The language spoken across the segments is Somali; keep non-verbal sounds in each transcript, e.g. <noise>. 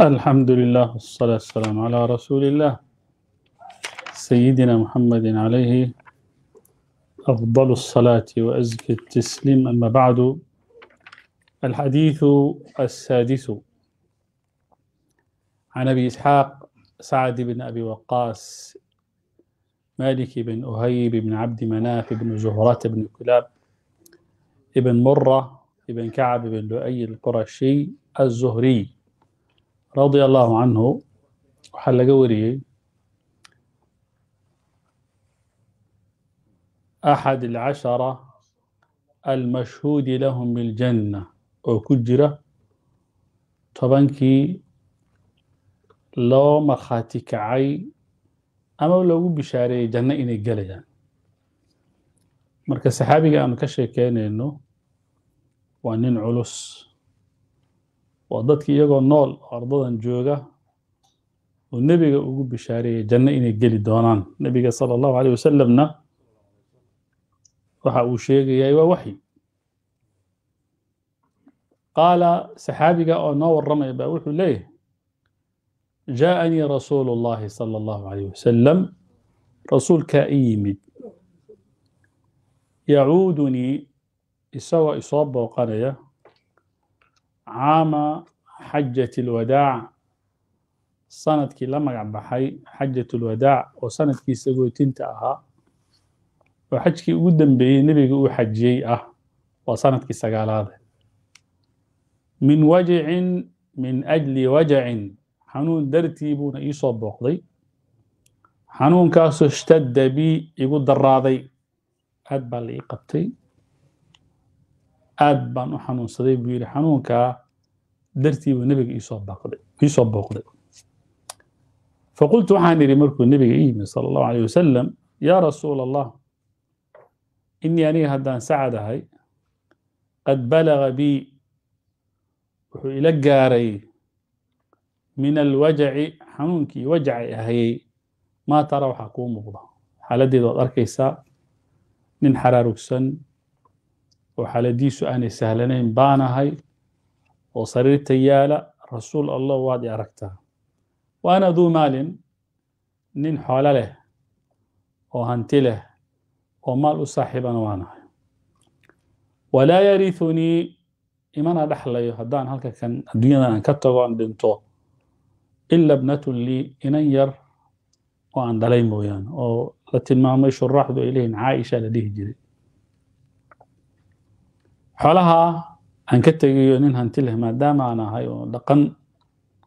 الحمد لله والصلاة والسلام على رسول الله سيدنا محمد عليه أفضل الصلاة وأزكى التسليم أما بعد الحديث السادس عن أبي إسحاق سعد بن أبي وقاص مالك بن أهيب بن عبد مناف بن زهرة بن كلاب بن مرة بن كعب بن لؤي القرشي الزهري radia allahu canhu waxaa laga wariyey axad alcashara almashhuudi lahum biljanna oo ku jira tobankii loo markhaati kacay ama loogu bishaareeyey janno inay gelayaan marka saxaabiga aanu ka sheekeynayno waa nin culus waa dadkii iyagoo nool oo ardadan jooga oo nebiga ugu bishaareeyay janno inay geli doonaan nebiga sal allahu caleyh wasalamna waxa uu sheegayay waa waxyi qaala saxaabiga oo noo warramaya baa wuxuu leeyahay jaa'anii rasuulu اllahi salى اllahu alayh wasalam rasuulkaa i yimid yacuudunii isagoo isoo booqanaya caama xajat alwadaac sanadkii la magac baxay xajat ulwadaac oo sanadkii sagootinta ahaa oo xajkii ugu dambeeyey nebiga uu xajiyey ah waa sanadkii sagaalaada min wajicin min ajli wajacin xanuun dartii buuna ii soo booqday xanuunkaasoo ishtadda bi igu daraaday aad baa la ii qabtay aad baan u xanuunsaday buu yidhi xanuunkaa buu nebiga iisoo booqday faqultu waxaan idhi markuu nebiga i yimi sala allahu alayh wasalam yaa rasuul allah inii aniga haddaan sacadahay qad balaga bii wuxuu ila gaaray min alwajaci xanuunkii wajacay ahayey maa tara waxaa kuu muuqda xaaladdeeda waad arkaysaa nin xaraarugsan oo xaaladiisu aanay sahlanayn baanahay oo sariirta yaala rasuul allah waad i aragtaa wa ana duu maalin nin xoolo leh oo hanti leh oo maal u saaxiibana waanahay walaa yariunii imana dhexlayo haddaan halka kan adduunyadan aan ka tago aan dhinto ila bnatun lii inan yar oo aan dhalay mooyaane oo la tilmaamay shuraaxdu ay leeyihin caaisha la dhihi jiray xoolaha aan ka tegayo nin hanti leh maadaama aan ahay oo dhaqan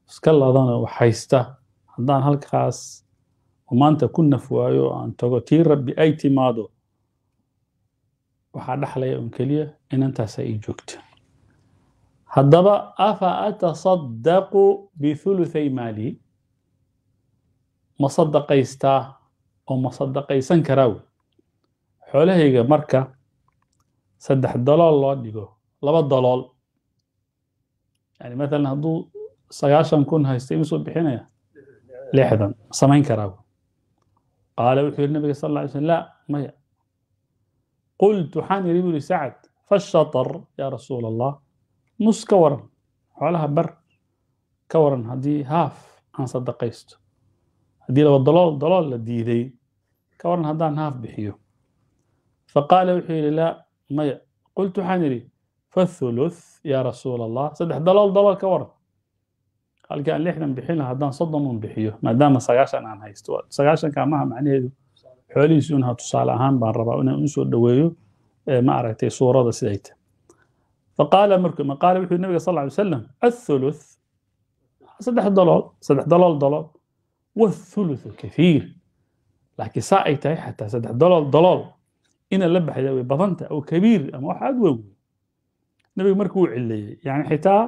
iska ladano waxhaysta haddaan halkaas maanta ku naf waayo aan tago tii rabbi ay timaado waxaa dhaxlaya un keliya inantaasa ii joogta haddaba afa atasaddaqu bihuluhay maali ma sadaqaystaa oo ma sadaqaysan karaa wey xoolahayga marka saddex dalool loo dhigo laba dalool yani maalan hadduu sagaashan kun haysta imisuu bixinaya lixdan samayn karaa qaala wuxuu yihi nabiga sal lla ly slam la maya qult waxaan yidhi bu sacad fashatar yaa rasuul allah nus ka waran xoolaha bar ka waran haddii haaf aan sadaqaysto haddii laba dalool dalool la diiday ka waran haddaan haaf bixiyo faqaala wuxuu yihi la maya qultu waxaan idhi fathuluth yaa rasuul allah saddex dalool dalool ka waran halkaan lixdan bixin laha haddaan un bixiyo maadaama sagaashan aan haysto sagaashankaa maaha macnaheedu xoolihiisu inha tusaale ahaan baan rabaa inaan usoo dhoweeyo ma aragtay suurada siday tahay faqaala markuu maqaala wuxuu nabiga sal ly salam athuluth saddex dalool saddex dalool dalool wathuluthu kathiir laakiin saa ay tahay xataa saddex dalool dalool ina la baxda way badanta oo kabiir ama wax aad weyn nabiga markuu u cileeyey yani xitaa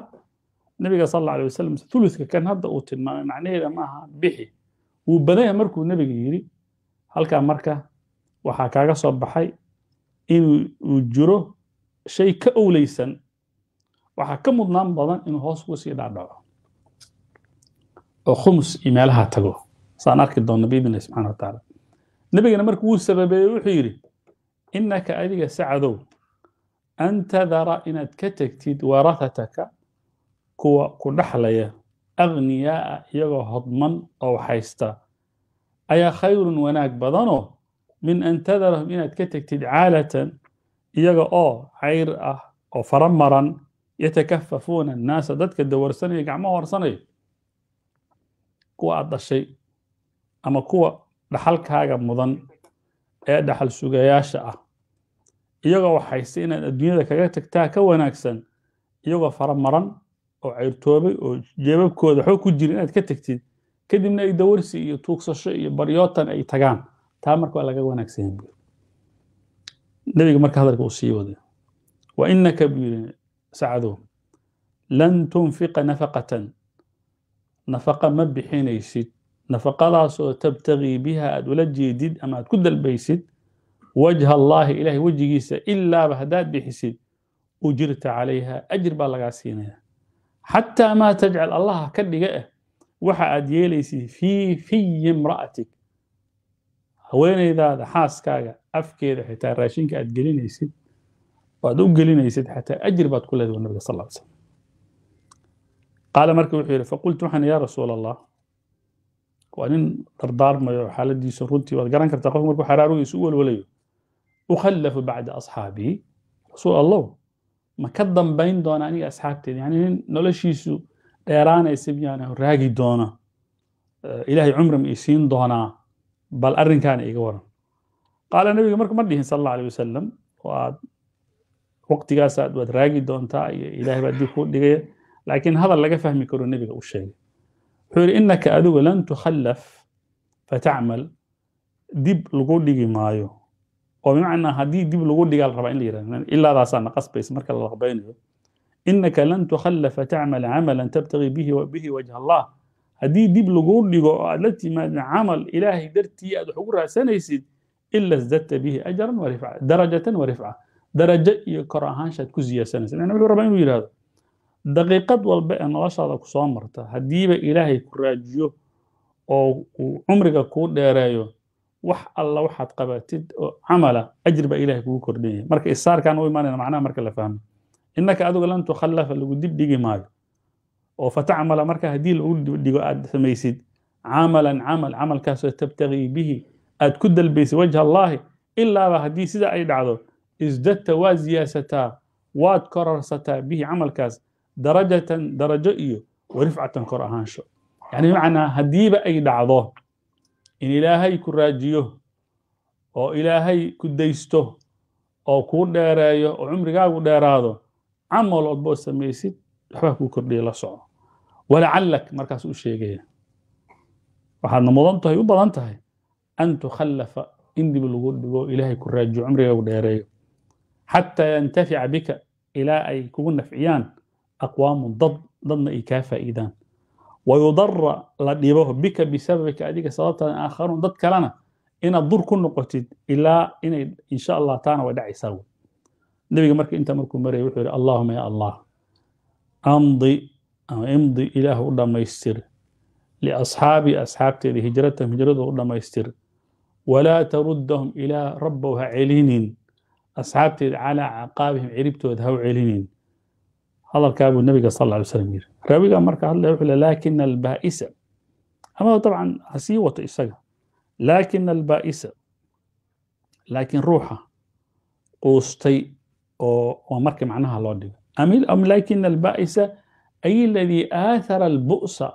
nabiga sal alla alay wasalam thuluska kan hadda uu tilmaamay macnaheeda maaha bixi wuu badanya markuu nabiga yidhi halkaa marka waxaa kaaga soo baxay in uu jiro shay ka owleysan waxaa ka mudnaan badan inuu hoos ugu sii dhaadhaco oo khumus iyo meelaha tago saan arki doonna biidnillah subxana wa tacaala nebigana marka wuu sababeeyey wuxuu yidhi inaka adiga sacadow cadow an tadara inaad ka tegtid warahataka kuwa ku dhaxlaya agniyaaa iyagoo hodman oo waxhaysta ayaa khayrun wanaag badanoo min an tadarahum inaad ka tegtid caalatan iyaga oo cayr ah oo fara maran yatakafafuuna annaasa dadka dawarsanaya gacmo horsanaya kuwa aad dhashay ama kuwa dhaxalkaaga mudan ee dhaxal sugayaasha ah iyagoo waxayse inaad adduunyada kaga tagtaa ka wanaagsan iyagoo faramaran oo ceyrtoobay oo jeebabkooda waxba ku jirin inaad ka tagtid kadibna ay dawarsi iyo tuugsasho iyo baryootan ay tagaan taa marka waa laga wanaagsan nebiga marka hadalka uu sii waday wa innaka buu yidhi sacdow lan tunfiqa nafaqatan nafaqa ma bixinaysid nafaqadaasoo oo biha aad ula jeedid ama aad ku dalbaysid wajha allaahi ilahay wejigiisa ilaaba haddaad bixisid ujirta calayha ajir baa lagaa siinaya xataa maa tajcal allaha ka dhiga ah waxa aad yeelaysid fii fiyi imra'atik haweenaydaada xaaskaaga afkeeda xitaa raashinka aad gelinaysid waad u gelinaysid xataa ajir baad ku leedahay nabiga sal l slam qaala marka wuxuu yihi faqultu waxaan yaa rasuul allah waa nin dardaarmayo xaaladiisa runtii waad garan kartaa qofka markuu xaraaruhu isu walwalayo ukhallafu bacda asxaabii rasuul allow ma ka dambayn doona aniga asxaabteeda yani nin noloshiisu dheeraanaysa miyaan raagi doona eh, ilaahay cumri ma siin doonaa bal arrinkaana iga waran qaala nabiga marka ma dhihin sal alla alay wasalam oo aad waqtigaas aad waad raagi doontaa iyo ilaahay baa dib kuu dhigaya laakiin hadal laga fahmi karo nebiga u sheegay wuxuu yihi innaka adigu lan tukhallaf fatacmal dib lagu dhigi maayo oo bimacnaa haddii dib lagu dhigaa la rabaa in la yidhahdo ilaadaasaan la marka la laqbaynayo innaka lan tukhallaf fatacmal camalan tabtagi bihi wajha allah haddii dib lagu dhigo oo aad la timaadna camal ilaahay dartii aad wax ugu raadsanaysid ila sdadta bihi ajran warifca darajatan rifca darajo iyo kor ahaanshaad ku siyaasanaysa macnaa wuxuu rabaa inuu yidhahdo daqiiqad walba ee noloshaada ku soo marta haddiiba ilaahay ku raajiyo oo uu cumriga kuu dheereeyo wax alla waxaad qabatid oo camala ajir baa ilaahay kugu kordhinaya marka isaarkaan u imaanayna macnaha marka la fahmo innaka adigu lan tukhallafa lagu dibdhigi maayo oo fatacmala marka haddii lagu dibdhigo aad samaysid camalan camal camalkaasoo tabtagii bihi aad ku dalbaysid wajha allaahi ilaaba haddii sida ay dhacdo isdadta waa siyaasataa waad kororsataa bihi camalkaas darajatan darajo iyo warifcatan kor ahaansho yani bimacnaa haddiiba ay dhacdo in ilaahay ku raajiyo oo ilaahay ku daysto oo kuu dheereeyo oo cumrigaagu dheeraado camal walboo samaysid waxbaa kuu kordhiya la soco walacallak markaas u sheegaya waxaadna mudan tahay u badan tahay an tukhallafa in dib lagu dhigo ilaahay ku raajiyo cumrigaagu dheereeyo xataa yantafica bika ilaa ay kugu nafciyaan aqwaamu dad dadna ay kaa faa'iidaan wayudara la dhibo bika bisababika adiga sababtaada aakharuun dad kalena inaad dur ku noqotid ilaa inay insha allah taana way dhacaysaa wey nebiga marka intaa markuu maraya wuxuu yidhi allahuma ya allah amdi ama imdi ilaah u dhammaystir liasxaabi asxaabteeda hijratahum hijradooda u dhammaystir walaa taruddahum ilaa rabbow ha celinin asxaabteeda calaa caqaabihim ciribtooda ha u celinin hadalkaa buu nabiga sal ly slm yiri raawigaa marka hadlaya wuxuu le laakina albaa'isa amaba dabcan ha wato isaga laakina albaa'isa laakiin ruuxa quustay oo waa marka macnaha loo dhigo am laakina albaa'isa ay aladii aathara albu'sa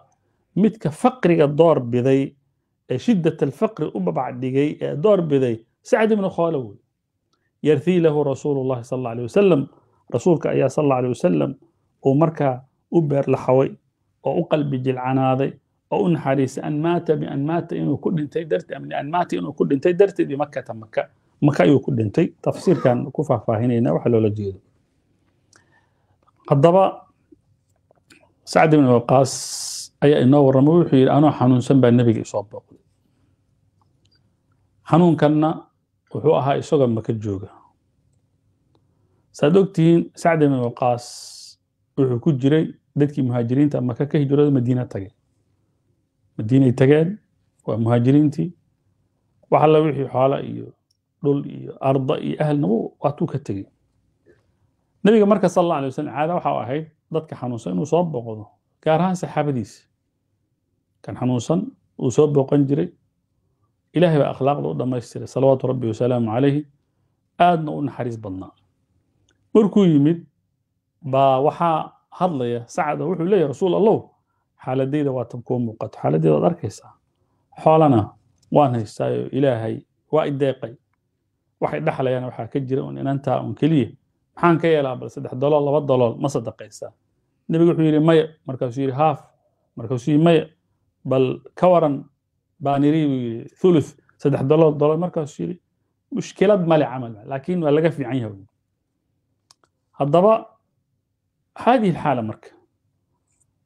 midka faqriga door biday ee shiddat alfaqri u dhigay ee door biday sacd ibnu khoola wey yarhii lahu rasuulu llahi sal alla alay wasalam rasuulka ayaa sal alla alay wasalam uu markaa u beer laxaway oo u qalbi jilcanaaday oo u naxariisay an maata bian maata inuu ku dhintay darteed am an maata inuu ku dhintay darteed bimakata maka maka ayuu ku dhintay tafsiirkan ku faahfaahinayna waxa loola jeedo haddaba sacd ibn waqaas ayaa inoo warramay wuxuu yidhi anoo xanuunsan baa nebiga isoo booqday xanuunkanna wuxuu ahaa isagoo maka jooga saad ogtihiin sacd ibn waqaas wuxuu ku jiray dadkii muhaajiriinta maka ka hijrooda madiina tage madiinay tageen waa muhaajiriintii wax alla wixii xoola iyo dhul iyo arda iyo ahalnaba waatuu ka tegey nabiga marka sal alla alay wasalam caada waxau ahayd dadka xanuunsan inuu soo booqdo gaar ahaan saxaabadiisa kan xanuunsan uu soo booqan jiray ilaahay baa akhlaaqda u dhammaystiray salawaatu rabbi wasalaamu calayhi aadna u naxariis badnaa markuu yimid baa waxaa hadlaya sacada wuxuu leeyahy rasuul allow xaaladayda waa tan kuwa muuqato xaaladayda waad arkaysaa xoolana waan haystaayo ilaahay waa ideeqay waxay dhaxlayaan waxaa ka jira un inantaa un keliya maxaan ka yeelaa bal saddex dalool laba dalool ma sadaqaysaa nebigu wuxuu yidhi maya markaasuu yidhi haaf markaasuu yidhi maya bal ka waran baan buu yidhi thuluth saddex dalool dalool markaasuu yidhi mushkilad male camal laakiin waa laga fiican yahay haddaba haadihi alxaala marka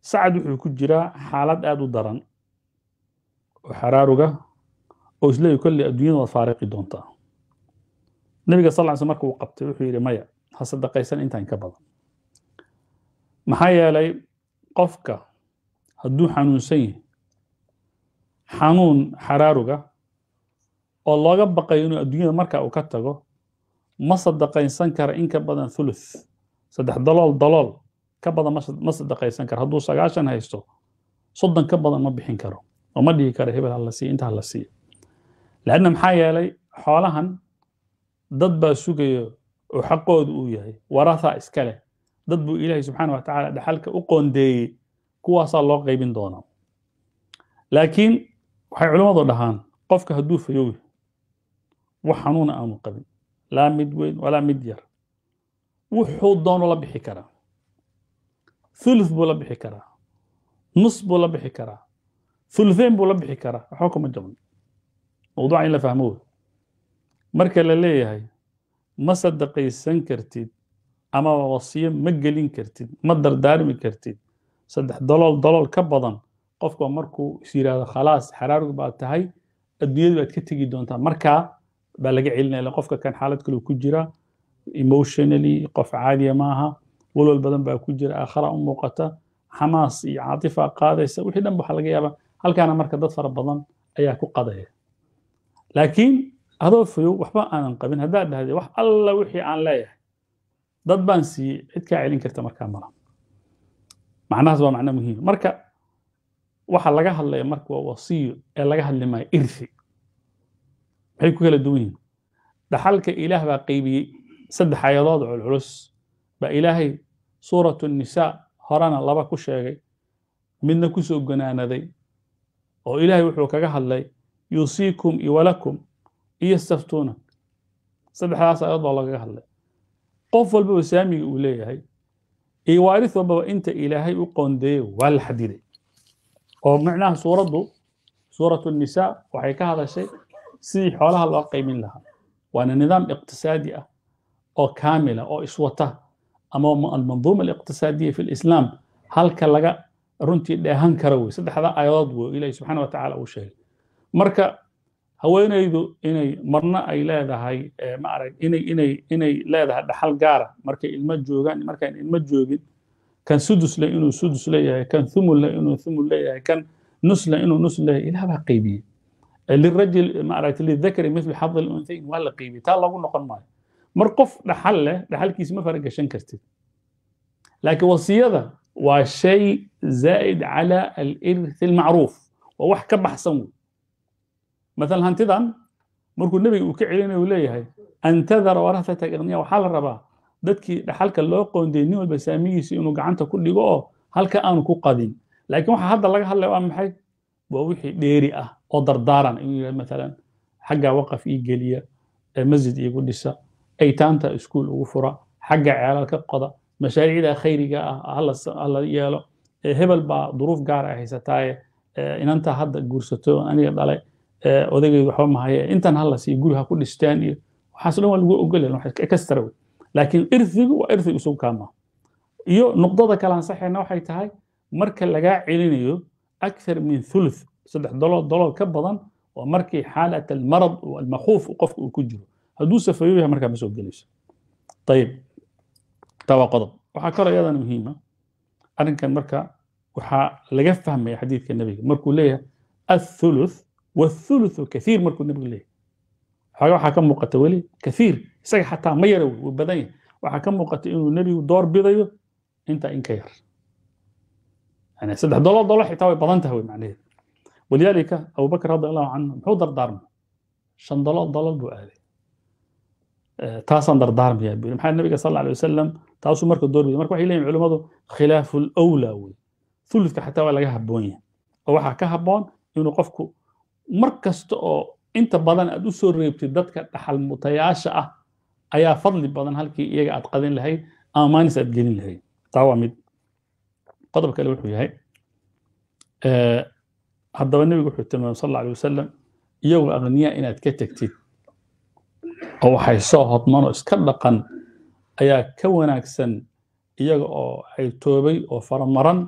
sacad wuxuu ku jiraa xaalad aada u daran oo xaraaruga oo isleeyi kolle adduunyada waad faariqi doontaa nebiga sal sl marka uu qabtay wuxuu yidhi maya ha sadaqaysan intaan ka badan maxaa yeelay qofka hadduu xanuunsan yahay xanuun xaraaruga oo looga baqayo inuu adduunyada markaa uu ka tago ma sadaqaysan kara in ka badan thuluth saddex dalool dalool ka badan ma sadaqaysan karo hadduu sagaashan haysto soddon ka badan ma bixin karo oo ma dhihi karo hebel hala siiya intaa hala siiya leanna maxaa yeelay xoolahan dad baa sugayo oo xaqoodu uu yahay waraathaa iska leh dad buu ilaahay subxaana wa tacaala dhaxalka u qoondeeyey kuwaasaa loo qaybin doonaa laakiin waxay culammadu dhahaan qofka hadduu fayowya wax xanuuna aanu qabin laa mid weyn walaa mid yar wuxuu doono la bixi karaa thuluth buu la bixi karaa nus buu la bixi karaa thuluthayn buu la bixi karaa waxba kuma jabno mawduuca in la fahmo wey marka la leeyahay ma sadaqaysan kartid ama wasiyo ma gelin kartid ma dardaarmi kartid saddex dalool dalool ka badan qofka markuu is yidhaahdo khalaas xaraarug baad tahay adduunyadu baad ka tegi doontaa markaa baa laga celinaya qofka kan xaalad kale ku jira emotionally qof caadiya maaha walwal badan baa ku jira aakhara u muuqata xamaas iyo caatifa qaadaysa wixii dhan waxa laga yaabaa halkaana marka dad fara badan ayaa ku qadaya laakiin adoo fayow waxba aanan qabin haddaad dhahday wax alla wixii aan leeyahay dad baan siiyey cid kaa celin karta markaa mala macnahaas waa macno muhiima marka waxa laga hadlaya marka waa wasiyo ee laga hadli maayo irfi maxay ku kala duwan yihin dhaxalka ilaah baa qeybiyey saddex aayadood culculus baa ilaahay suuratu nisaa horena laba ku sheegay midna ku soo gonaanaday oo ilaahay wuxuu kaga hadlay yuusiikum iwalakum iyo staftuuna saddexdaas aayadood baa lagaga hadlay qof walbaba saamiga uu leeyahay iyo waaris walbaba inta ilaahay u qoondeeyey waa la xadiday oo micnaha suuraddu suuratu nisaa waxay ka hadashay sidii xoolaha loo qaymin lahaa waana nidaam iqtisaadi ah oo kaamila ah, oo iswata ama almanduuma aliqtisaadiya fi lislaam halka laga runtii dheehan kara wey saddexda ayadood wey ilaahi subxaana watacala uu sheegay marka haweenaydu inay marna ay leedahay eh, maarag inay inay inay leedahay dhaxal gaara ah. markay ilmo joogaan markaan ilmo joogin kan sudusle inuu sudus leeyahay kan thumulle inuu thumul leeyahay kan nus inuu nus leeyahay ilaah baa qaybiyey lirajul maaragta lidakari mithlu xad alunhayin waa la qiimay taa lagu noqon maayo mar qof dhaxal leh dhaxalkiisa ma gashan kartid laakiin wasiyada waa shay zaa'id cala alirth almacruuf waa wax ka baxsan wey maalan hantidan markuu nebiga uu ka celinayo uu leeyahay antadara warahatatak aqniya waxaa la rabaa dadkii dhaxalka loo qoondayay nin walba saamigiisa inuu gacanta ku dhigo oo halka aanu ku qadin laakiin waxa hadda laga hadlaya waa maxay waa wixii dheeri ah oo dardaaran inuu yidhahdo xagga waqaf ii geliya masjid iigu dhisa aytaanta iskuul ugu fura xagga ceelal ka qoda mashaariicda khayriga ah hala yeelo hebel baa duruuf gaara ah haysataaye inanta hadda guursato aniga dhalay odaygeed waxba mahaye intan hala guri ha ku dhistaan iyo waxaas dhan waa lagu ogolyan ekastara wey laakiin irfigu waa irfigu isugu kaamaa iyo nuqdada kale ansaxayna waxay tahay marka lagaa celinayo aar min ulu saddex dolood dolood ka badan waa markii xaalat almarad almakuuf qofka uu ku jiro hadduu safayo yahay markaa ma soo gelayso ayib taa waa qodob waxaa kaloo iyadana muhiima arrinkan marka waxaa laga fahmaya xadiidka nebiga markuu leeyahay athuluth wathuluthu kaiir markuu nebigu leeyahay xooga waxaa ka muuqata weli kaiir isaga xataa ma yara wey wuu badan yahay door bidayo intaa in yar yani saddex dollar dollar xitaa way badan tahay macnaheedu walidaalika abubakr radi allahu canhu muxuu dardaarmay shan dalool dalool buu aaday taasaan dardaarmayaa buu maxaa nabiga sal alay wasalam taasuu marka door biday marka waxay leeyihin culimmadu khilaafu lawlaa wey thuludka xataa waa laga habboon yahay oo waxaa ka habboon inuu qofku mar kasta oo inta badan aad u soo reebtid dadka dhaxal mutayaasha ah ayaa fadli badan halkii iyaga aad qadin lahayd ama qodob kale wuxuu yahay haddaba nebigu wuxuu tilmaamay sal alla alay wasalam iyagoo aqniya inaad ka tegtid oo waxay soo hodman oo iska dhaqan ayaa ka wanaagsan iyaga oo caytoobay oo faramaran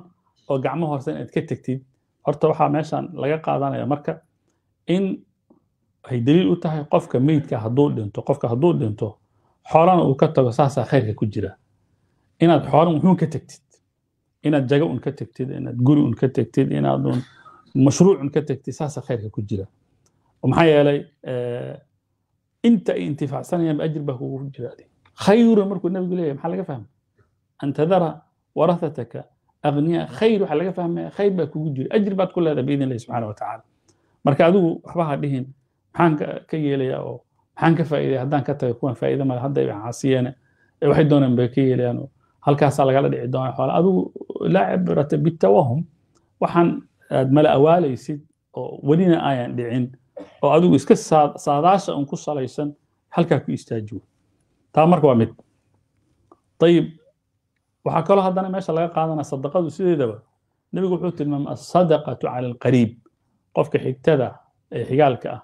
oo gacmo horse inaad ka tegtid horta waxaa meeshan laga qaadanaya marka in ay daliil u tahay qofka meydka hadduu dhinto qofka hadduu dhinto xoolana uu ka tago saasaa khayrka ku jira inaad xoolan wuxuun ka tegtid inaad jago un ka tegtid inaad guri un ka tegtid inaad un mashruuc un ka tegtid saasa khayrka ku jira maxaa yeelay eh, inta ay intifaacsanayaan ajir baa kugu jira khayrun markuu nabigu leeyahay maxaa laga fahmay an tadara warahataka agniya khayr waxaa laga fahmaya khayr baa kugu jira ajir baad ku leedahay biidn illahi subxaana wa tacaala marka adigu waxba dhihin maxaan ka yeelayaa oo maxaan ka faa'iidaya haddaan ka taga kuwan faa'iida male hadda ay caasiyeene waxay doonaan bay ka yeelayaan halkaasaa lagala dhici doona xoole adugu laa cibrata bitawahum waxaan aad mala awaalaysid oo welina ayaan dhicin oo adugu iska saadaasha un ku salaysan halkaa ku istaaji wey taa marka waa mid ayib waxaa kaloo haddana meesha laga qaadanaa sadaqadu sideedaba nebigu wuxuu tilmaamay asadaqatu cala alqariib qofka xigtada ee xigaalka ah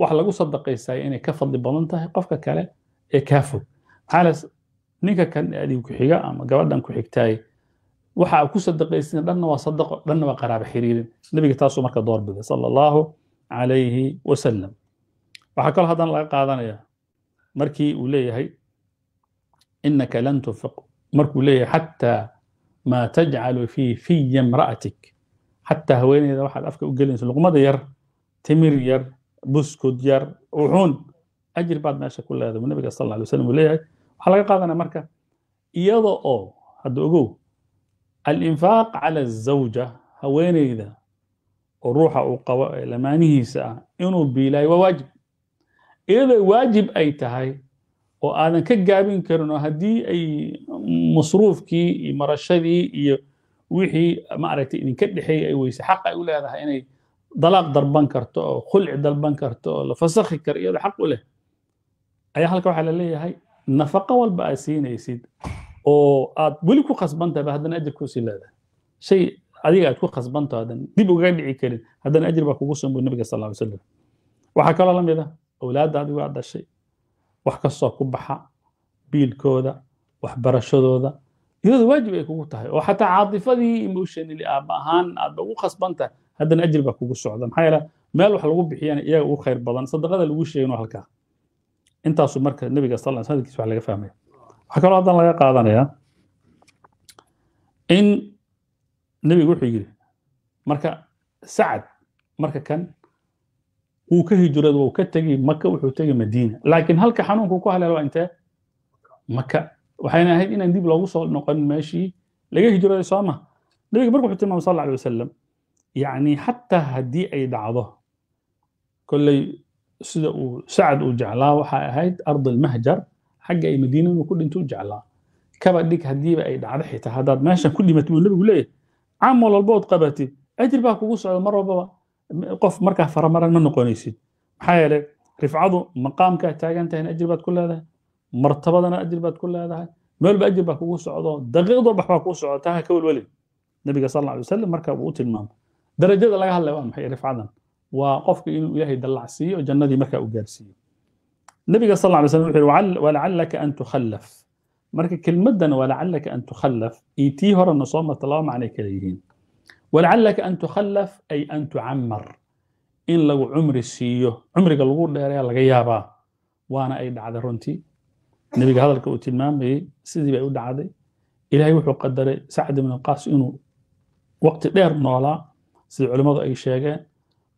wax lagu sadaqaysaaya inay ka fadli badan tahay qofka kale ee kaa fog maxaa ninka kan adig ku-xiga ama gabadhan ku-xigtaay waxa ku sadaqaysan dhanna waa sadaqo dhanna waa qaraaba xiriirin nabiga taasuu marka doorbida sala allahu calayhi wasalam waxaa kaloo haddana laga qaadanaya markii uu leeyahay inaka lan tunfiq markuu leeyahay xataa maa tajcalu fii fiya imra'atik xataa haweeneyda waxaad afka u gelinaysa luqmada yar timir yar buskud yar wuxuun ajir baad meesha ku leedahay buu nabiga sala alay wasalam uu leeyahay waxaa laga qaadanaya marka iyada oo hadda ogow alinfaaq cala azawja haweeneyda oo ruuxa uu qabo ee lamaanihiisa ah inuu biilaayo waa waajib iyadoo waajib ay tahay oo aadan ka gaabin karin oo haddii ay masruufkii iyo marashadii iyo wixii maaragtay idinka dhexeeya ay weyse xaq ay u leedahay inay dalaaq dalban karto oo khulci dalban karto oo la fasakhi karo iyadoo xaq u leh ayaa halka waxaa la leeyahay nafaqo walba aad siinaysid oo aad weli ku khasbantahaba haddana ajir kuusii leedahay shay adiga aad ku khasbanto haddan dib ugaga dhici karin haddana ajir baa kugu sumbu nabiga sal ly slam waxaa kaloo la mid ah owlaadda adigu aad dhashay wax kastoo ku baxa biilkooda waxbarashadooda iyadoo waajib ay kugu tahay oo xataa caatifadii emotionally aaba ahaan aadba ugu khasban haddana ajir baa kugu socda maxaa yeele meel wax lagu bixiyana iyaga ugu khayr badan sadaqada lagu sheegin halkaa intaasu marka nebiga sal sanadkiis wax laga fahmaya waxaa kaloo haddana laga qaadanayaa in nebigu wuxuu yidhi marka sacad marka kan wuu ka hijrooda wuu ka tegi maka wuxuu tegi madiina laakiin halka xanuunku ku haleelo waa intee maka waxayna ahayd inaan dib loogu soo noqon meeshii laga hijrooday soo ma nebiga marka wuxuu tilmaamay sal lla alay wasalam yacni xataa haddii ay dhacdo kolley sida uu sacad uu jeclaa waxay ahayd ardi ardilmahjar xagga ay madiina ku dhinto u jeclaa kaba dhig haddiiba ay dhacda xitaa haddaad meeshan ku dhimatid buu nebigu leeyahay caam walbood qabatid ajir baa kugu socda mar walbaba qof markaa faramaran ma noqonaysid maxaa yeelay rifcadu maqaamkaa taagan tahayna ajir baad ku leedahay martabadana ajir baad ku leedahay meelba ajir baa kugu socdo daqiiqdoo baxbaa kugu socda taa ha ka welwelin nebiga sal alla alay wasalam markaa wuu u tilmaamay darajada laga hadlaya waa maxay rifcadan waa qofka inuu ilaahay dallacsiiyo oo jannadii markaa u gaarsiiyo nabiga sal ly slm wuxu yhi walacallaka an tukhallaf marka kelmaddan walacallaka an tukhallaf iyo tii horena soo marta laba macnay kala yihiin walacallaka an tukhallaf ay an tucamar in lagu cumri siiyo cumriga lagu dheeraya laga yaabaa waana ay dhacday runtii nebiga hadalka uu tilmaamayey sidii bay u dhacday ilaahay wuxuu qadaray sacd ibn qaas inuu waqti dheer noolaa sida culimmadu ay sheegeen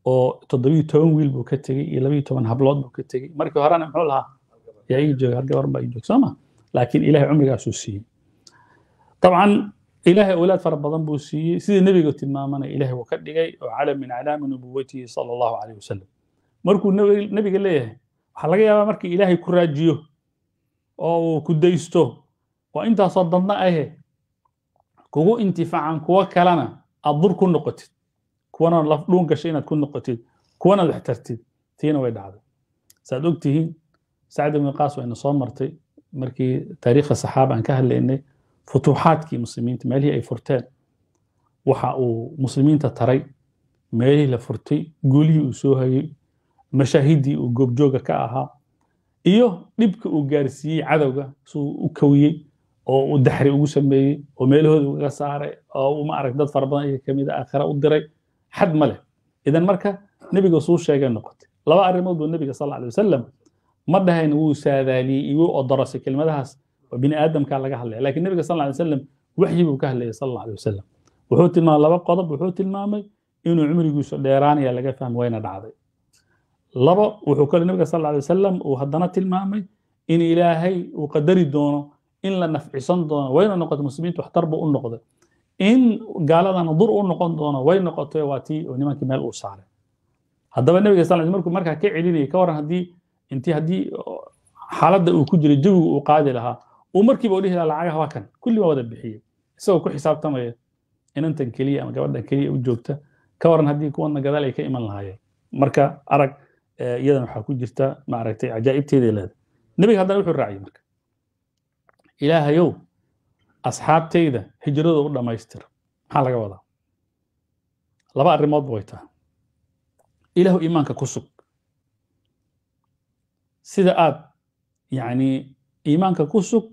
oo toddobiyo toban wiil buu ka tegey iyo labayo toban hablood buu ka tegey markii horena muxuu lahaa yaa ii jooga hal baa ii joog sooma laakiin ilaahay cumrigaasuu siiyey dabcan ilaahay awlaad fara badan buu siiyey sida nebiga tilmaamanaya ilaahay uu ka dhigay oo calam min calaami nubuwatihi sala allahu caleyh wasalam markuu nebiga leeyahay waxaa laga yaabaa markii ilaahay ku raajiyo oo uu ku daysto waa intaasoo dadna ahe kugu intifaacan kuwo kalena aad dur ku noqotid kuwana dhuun gashay inaad ku noqotid kuwanaad wax tartid tiina way dhacday saaad ogtihiin sacd ibn qaas wayna soo martay markii taariikhda saxaaba aan ka hadlaynay futuuxaadkii muslimiinta meelihii ay furteen waxa uu muslimiinta taray meelihii la furtay guulihii uu soo hayay mashaahiddii uu goobjooga ka ahaa iyo dhibka uu gaarsiiyey cadowga suu u kawiyey oo uu daxri ugu sameeyey oo meelahooda ugaga saaray oo uu maarag dad fara badan iyaga aakhira u diray xad ma leh idan marka nebiga suu sheegay noqotay laba arrimood buu nebiga sal alay wasalam ma dhahayn wuu saadaaliyey iyo wuu odorasay kelmadahaas oo bini aadamka laga hadlaya lakin nebiga sal alay wasalam waxyi buu ka hadlayay sal allahu alay wasalam wuxuu tilmaamay laba qodob wuxuu tilmaamay inuu cumrigiisu dheeraanaya laga fahmo wayna dhacday laba wuxuu kale nebiga sal alay wasalam uu haddana tilmaamay in ilaahay uu qadari doono in la nafcisan doono wayna noqotay muslimiintu waxtarbu u noqday in gaaladana dur u noqon doono way noqotay waa tii oo nimankii meel uu saaray haddaba nebiga sal markuu markaa ka celinayay ka waran haddii intii haddii xaaladda uu ku jiray jawiga uu qaadi lahaa uu markiiba u dhihi lahaa lacagaha waa kan kulli waa wada bixiyey isagoo ku xisaabtamaya inantan keliya ama gabadhan keliya u joogta ka waran haddii kuwanna gadaal ka iman lahaayeen marka arag iyadan waxaa ku jirta maaragtay cajaa'ibteeday nebiga haddana wuxuu raaciyey marka ilaahayow asxaabtayda hijrada u dhammaystir maxaa laga wadaa laba arrimood way taha ilaahu iimaanka ku sug sida aad yacni iimaanka ku sug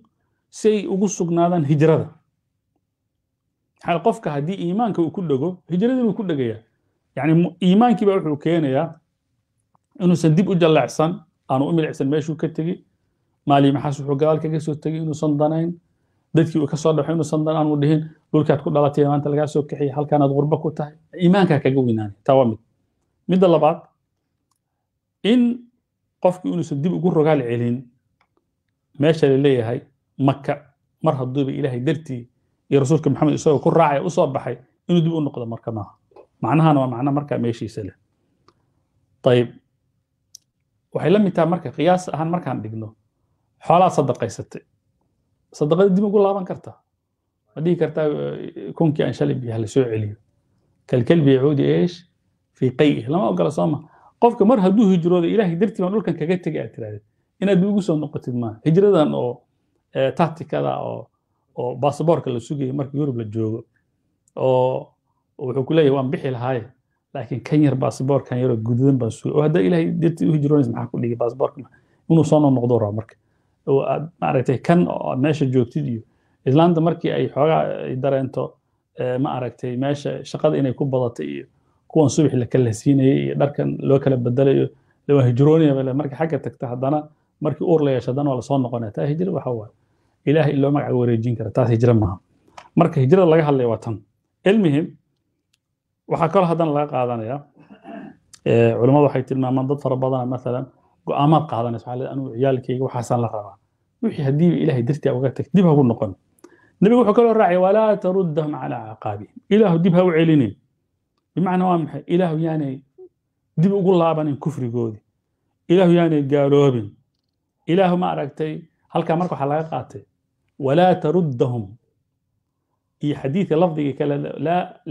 si ay ugu sugnaadaan hijrada maxaa qofka haddii iimaanka uu ku dhego hijrada inuu ku dhegayaa yacni iimaankii baa wuxuu keenayaa inuusan dib u jalleecsan aanu u milicsan meeshuu ka tegi maali maxaas wuxuu gadaal kaga soo tegay inuusan danayn dadkii uu ka soo dhaxay inuusan dan aanu dhihin dhulkaad ku dhalatay maanta lagaa soo kaxiya halkaanaad qurbo ku tahay iimaankaa kaga weynaanay taa waa mid midda labaad in qofku inuusan dib ugu rogaal celin meesha la leeyahay maka mar hadduuba ilaahay dartii iyo rasuulka maxamed isagoo ku raacaya usoo baxay inuu dib u noqdo marka maaha macnahana waa macna markaa meeshiisa leh ayib waxay la mid tahay marka qiyaas ahaan markaan dhigno xoolaad sadaqaysatay sadaqada dib ugu laaban kartaa ma dhihi kartaa konkii aan shalay biyo lasoo celiyo kalkalbi yacuudi eesh fii qayih lama ogola sooma qofka mar hadduu hijroodo ilaahay dartii baan dhulkan kaga tegay aad tirahdid inaad ugu soo noqotid maaha hijradan oo tactikada oo oo basaboorka la sugayo marka yurub la joogo oo wuxuu ku waan bixi lahaaye laakiin kan yar basaboorkan yaroo gududan baan sugay oo haddaa ilaahay dartii u hijroonaysa maxaa ku dhigay basaboorka inuu soo noqnoqdo raba marka aad ah, maaragtay kan oo aad meesha joogtid iyo islaanta markii ay xoogaa ay dareento eh, ma aragtay meesha shaqada inay ku badatay iyo kuwan subax la kala siinayay iyo dharkan loo kala bedelayo waa hijroonaya marka xagga tagta haddana markii uur la yeesho haddana waa lasoo noqonaya taa hijra waxa waaye ilaahay in loo magaca wareejin kara taas hijra maaha marka hijrada laga hadlaya waa tan ilmihim waxaa kaloo haddana laga qaadanaya eh, culammadu waxay tilmaamaan dad fara badana ah, maalan goaamaad aamaad qaadanaysa waxaa leedahay anugu ciyaalkayga waxaasaan la rabaa wixii haddiiba ilaahay dartii uga tag dib hagu noqon nebigu wuxuu kaloo raacay walaa taruddahum calaa ciqaabihim ilaahu dib ha u celinin bimacnaa waa maxay ilaahu yaanay dib ugu laabanin kufrigoodii ilaahu yaanay gaaloobin ilaahu ma aragtay halkaa marka waxaa laga qaatay walaa taruddahum iyo xadiidka lafdigii kale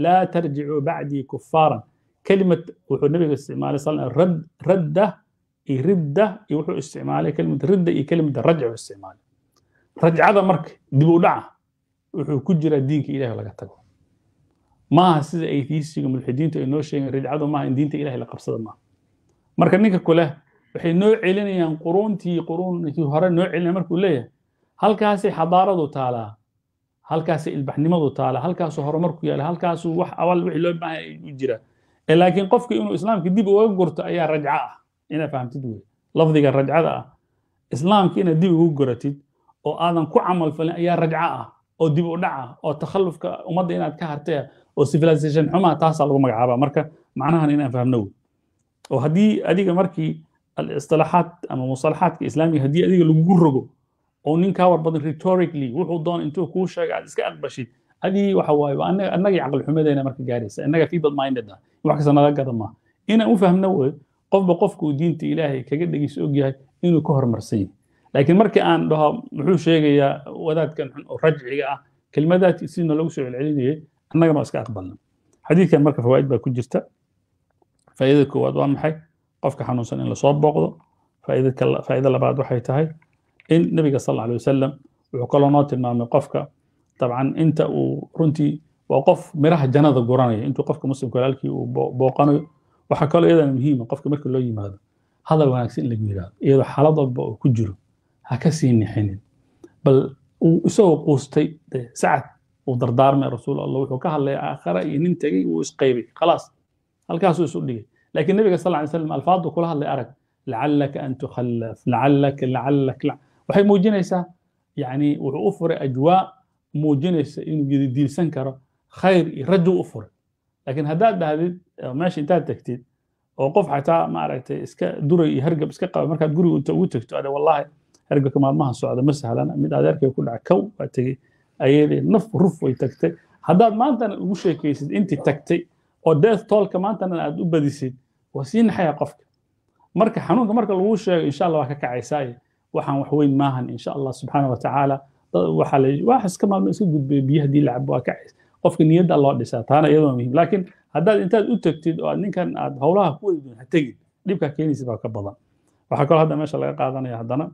laa tarjicuu bacdii kufaaran kelimad wuxuu nebiga isticmaalay radda iyo ridda iyo wuxuu isticmaalay kelimad ridda iyo kelimada rajci isticmaalay rajcada marka dib wuxuu ku jiraa diinka ilahi laga tago maaha sida aytiisiga mulxidiintu ay noo sheegeen rajcadu maaha in diinta ilahi la qabsada maaha marka ninka kule waxay noo celinayaan quruuntii quruunkii hore noo celinaya markuu leeyahay halkaasay xadaaradu taalaa halkaasay ilbaxnimadu taalaa halkaasuu horumarku yaala halkaasuu wax awal wixii loo baahan u jiraa laakiin qofka inuu islaamka dib uga gurto ayaa rajca ah inaa fahamtid wey lafdiga rajcada ah islaamka inaad dib ugu goratid oo aadan ku camal falin ayaa rajco ah oo dib u dhac ah oo takhallufka ummadda inaad ka hartay oo civilization xumaa taasaa lagu magacaabaa marka macnahan inaan fahamno wey oo haddii adiga markii alisilaaxaad ama musalaxaadka islaamiga haddii adiga lagugu rogo oo ninkaa war badan rhetorically wuxuu doon intuu kuu sheega aad iska aqbashid adii waxa waaye waa annagii caqli xumadeena marka gaaraysa innaga feeble minded ah wax kasta naga gada inaan u fahmno wey qofba qofkuu diinta ilaahay kaga dhegis ogyahay inuu ka hormarsan yahay laakiin markii aan dhaho muxuu sheegayaa wadaadkan xun oo rajciga ah kelmadaad sidna lagu soo celcelinayay annagana waa iska aqbalna xadiidkan marka fawaa'id baa ku jirta faa'iidada koowaad waa maxay qofka xanuunsan in lasoo booqdo faa'ida labaad waxay tahay in nabiga sal alla alay wasalam wuxuu kaloo noo tilmaamay qofka dabcan inta uu runtii waa qof miraha jannada guranaya intuu qofka muslimka walaalkii uu booqanayo waxaa kaloo iyadana muhiima ah, qofka marka loo yimaado hadal wanaagsan in lagu yidhaahdo iyadoo xaalad walba oo ku jiro ha ka sii nixinin bal uu isagoo quustay sacad uu dardaarmay rasuul alla wuxuu ka hadlay aakhara iyo nin tegey wuu isqaybay khalaas halkaasuu isu dhigay laakiin nabiga sal lay slam alfaadu kula hadlay arag lacallaka an tukhallaf lacallaka lacallak waxay muujinaysaa yani wuxuu u furay ajwaa muujinaysa inuu diilsan karo khayr iyo rajuu u furay lakiin haddaad dhahdid meesha intaad tegtid oo qof xataa maaragtay iska duray iyo hargab iska qaba markaad gurigu ugu tegto ada wallahi hargabka maalmahan socda ma sahlana mid adeerkay ku dhaca kow waa tegey ayadii naf ruf way tagtay haddaad maantana ugu sheekaysid intii tagtay oo death tollka maantana aad u badisid waa sii naxaya qofka marka xanuunka marka lagu sheego insha allah waa ka kacaysaaye waxaan wax weyn maahan insha allah subxaana wa tacaala waxaa la wax iska maalmo iska gudbay biyo haddii lacab waa kacays qofka niyadda loo dhisaa taana iyada waa muhiim laakiin haddaad intaad u tegtid oo aad ninkan aad howlaha ku wadi ha tegin dhibkaa keenaysa baa ka badan waxaa kaloo hadda meesha laga qaadanaya haddana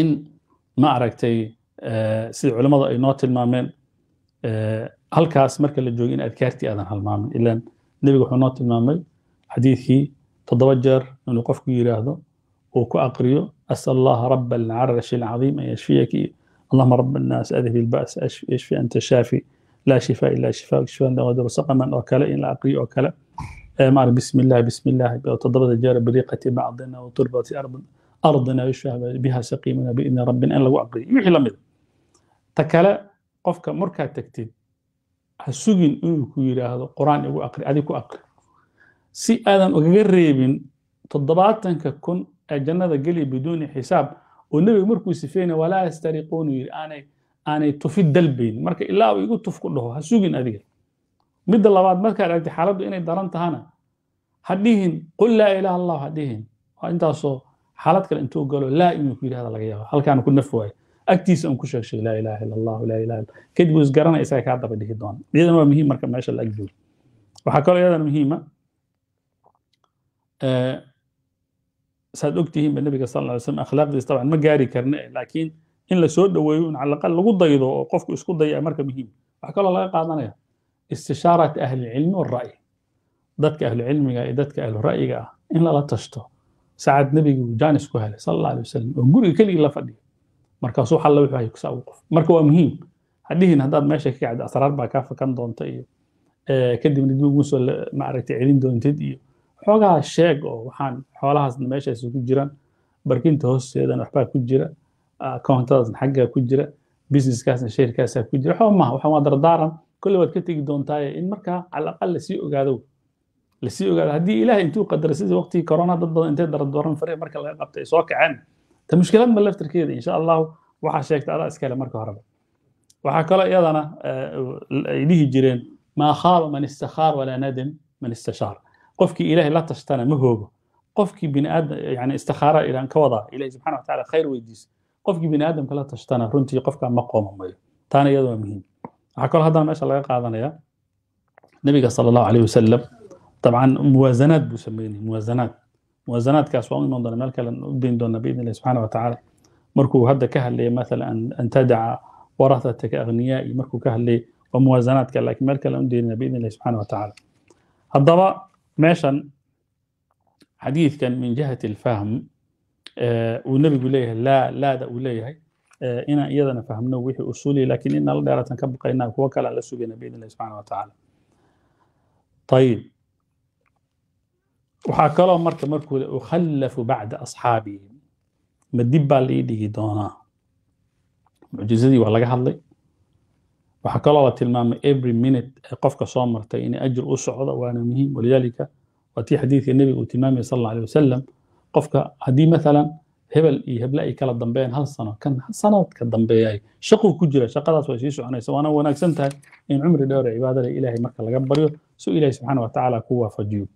in ma aragtay eh, sida culimmadu ay noo tilmaameen eh, halkaas marka la joogi in adkaartii aadan halmaamin ilaan nebiga wuxuu noo tilmaamay xadiidkii toddoba jeer inuu qofku yidhaahdo uu ku aqriyo asal allaha raba alcarashi alcadiim an yashfiyaki اللهم رب الناس اذهب الباس اشفي انت الشافي laa shifaa ilaa shifaa shifaan daawadaru saqaman oo kale in la aqriyo oo kale maar bismi illah bismi jeer biriqati bacdina wa ardina yushfah biha saqimuna biidni rabbina in lagu aqriyo wixii la ta kale qofka markaa tagtid ha sugin inuu ku yidhaahdo quraan igu aqri adi ku aqri si aadan ugaga reebin toddobaatanka kun ee jannada geli biduuni xisaab oo nebigu markuu sifeynay walaa yastariquunu yidhi aanay aanay tufi dalbayn marka ilaa uu igu tuf ku dhaho ha sugin adiga midda labaad markaad aragti xaaladdu inay daran tahana ha dhihin qul laa ilaha allah ha dhihin intaasoo xaalad kale intuu galo laa inuu ku yidhahda laga yaabo halkaan ku naf waayo agtiisa aan ku sheeg laa ilaha ila allah laa ilaha illa kadib wuu isgaranaya isaga kaa daba dhihi doona iyadan waa muhiim marka meesha la ag joogo waxaa kaloo iyadan muhiima ah, eh, saad ogtihiin ba nabiga sal lla slam akhlaaqdiis taban ma gaari karna laakiin in lasoo dhaweeyo dhoweeyo in calaqal lagu daydo oo qofku isku daya marka muhiim waxaa kaloo laga qaadanaya istishaarat ahlilcilmi wara'yi dadka ahlucilmiga iyo dadka ahlura'yiga ah in lala tashto sacad nebigu jaanis ku helay sal alla alay wasalam oo guriga keligii la fadhiyo markaasuu xalla wuxuu hayay kusaa qof marka waa muhiim hadhihin haddaad meesha ka kacdi asraar baa kaa fakan doonta iyo eh, kadibna dib maaragtay celin doontid iyo xoogaa sheeg oo waxaan xoolahaasna meeshaasi ku jiran barkinta hoosteedana waxbaa ku jira accountadaasna xaggaa ku jira businesskaasna shaerkaasaa ku jira waxba maaha waa dardaaran kolle waad ka tegi doontaaye in markaa calaqal lasii ogaado lasii ogaado haddii ilaah intuu qadaray sidii waqtigii corona dad badan intay dardardaran fare marka laga qabtay ay soo kaceen ta mushkilad ma laftarkeeda insha allahu waxaa sheegta adaa iskale marka horeba waxaa kaloo iyadana eh, ay dhihi jireen maa khaaba man istakhaar walaa nadam man istashaar qofkii ilaahay la tashtana ma hoogo qofkii bini yani istikhaara ilaan ka wadaa ilahi subxana wa taala khayr weydiisa qofkii biniaadamka la tashtana runtii qofka ma qoomamayo taana iyada waa muhiim waxaa kaloo haddana meesha laga qaadanaya nebiga sala allahu alayh wasalam dabcan muwaasanaad buu sameynay muwaasanaad muwaasanaadkaas waan u iman doona meel kale u dayn doona biidn illahi subxana wa tacaala markuu hadda ka hadlaya maalan an tadaca warahataka aghniyaai markuu ka hadlaya waa muwaasanaadka laakiin meel kale u deynina biidn illahi subxana wa tacaala haddaba meeshan xadiidkan min jihati alfahm uu nebigu leeyahay laa laada uu leeyahay inaan iyadana fahmno wixii usuuliya lakin inaan la ka baqaynaa kuwo kale aan la sugayna biidn illahi subxana wa ayib waxaa kaloo marka markuu le ukhallafu bacda asxaabihi ma dib baa laii dhigi doonaa mucjizadii waa laga hadlay waxaa kaloo la tilmaamay every minute ee qofka soo martay in ajir u socdo waana muhiim walidaalika waa tii xadiidka nebiga uu tilmaamaya sal alla alih wasalam qofka haddii maalan hebel iyo heble ay kala dambeeyeen hal sano kan sanadka dambeeyay shaquu ku jira shaqadaas way sii soconaysa waana wanaagsan tahay in cumri dheer ee cibaadada ilaahay marka laga baryo si ilaahay subxaana wa tacaala ku waafajiyo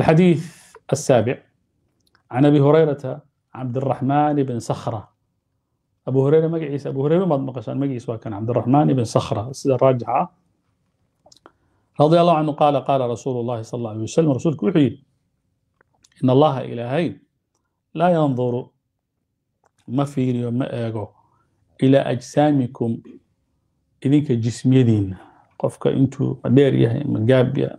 الحديث السابع عن أبي هريرة عبد الرحمن بن صخرة أبو هريرة مجيس أبو هريرة ما مقشان مجيس وكان عبد الرحمن بن صخرة الراجعة رضي الله عنه قال قال رسول الله صلى الله عليه وسلم رسولك وحيد in allaha ilaahay laa yanduru ma fiiriyo ma eego ilaa ajsaamikum idinka jismiyadiinna qofka intuu ma dheer yahay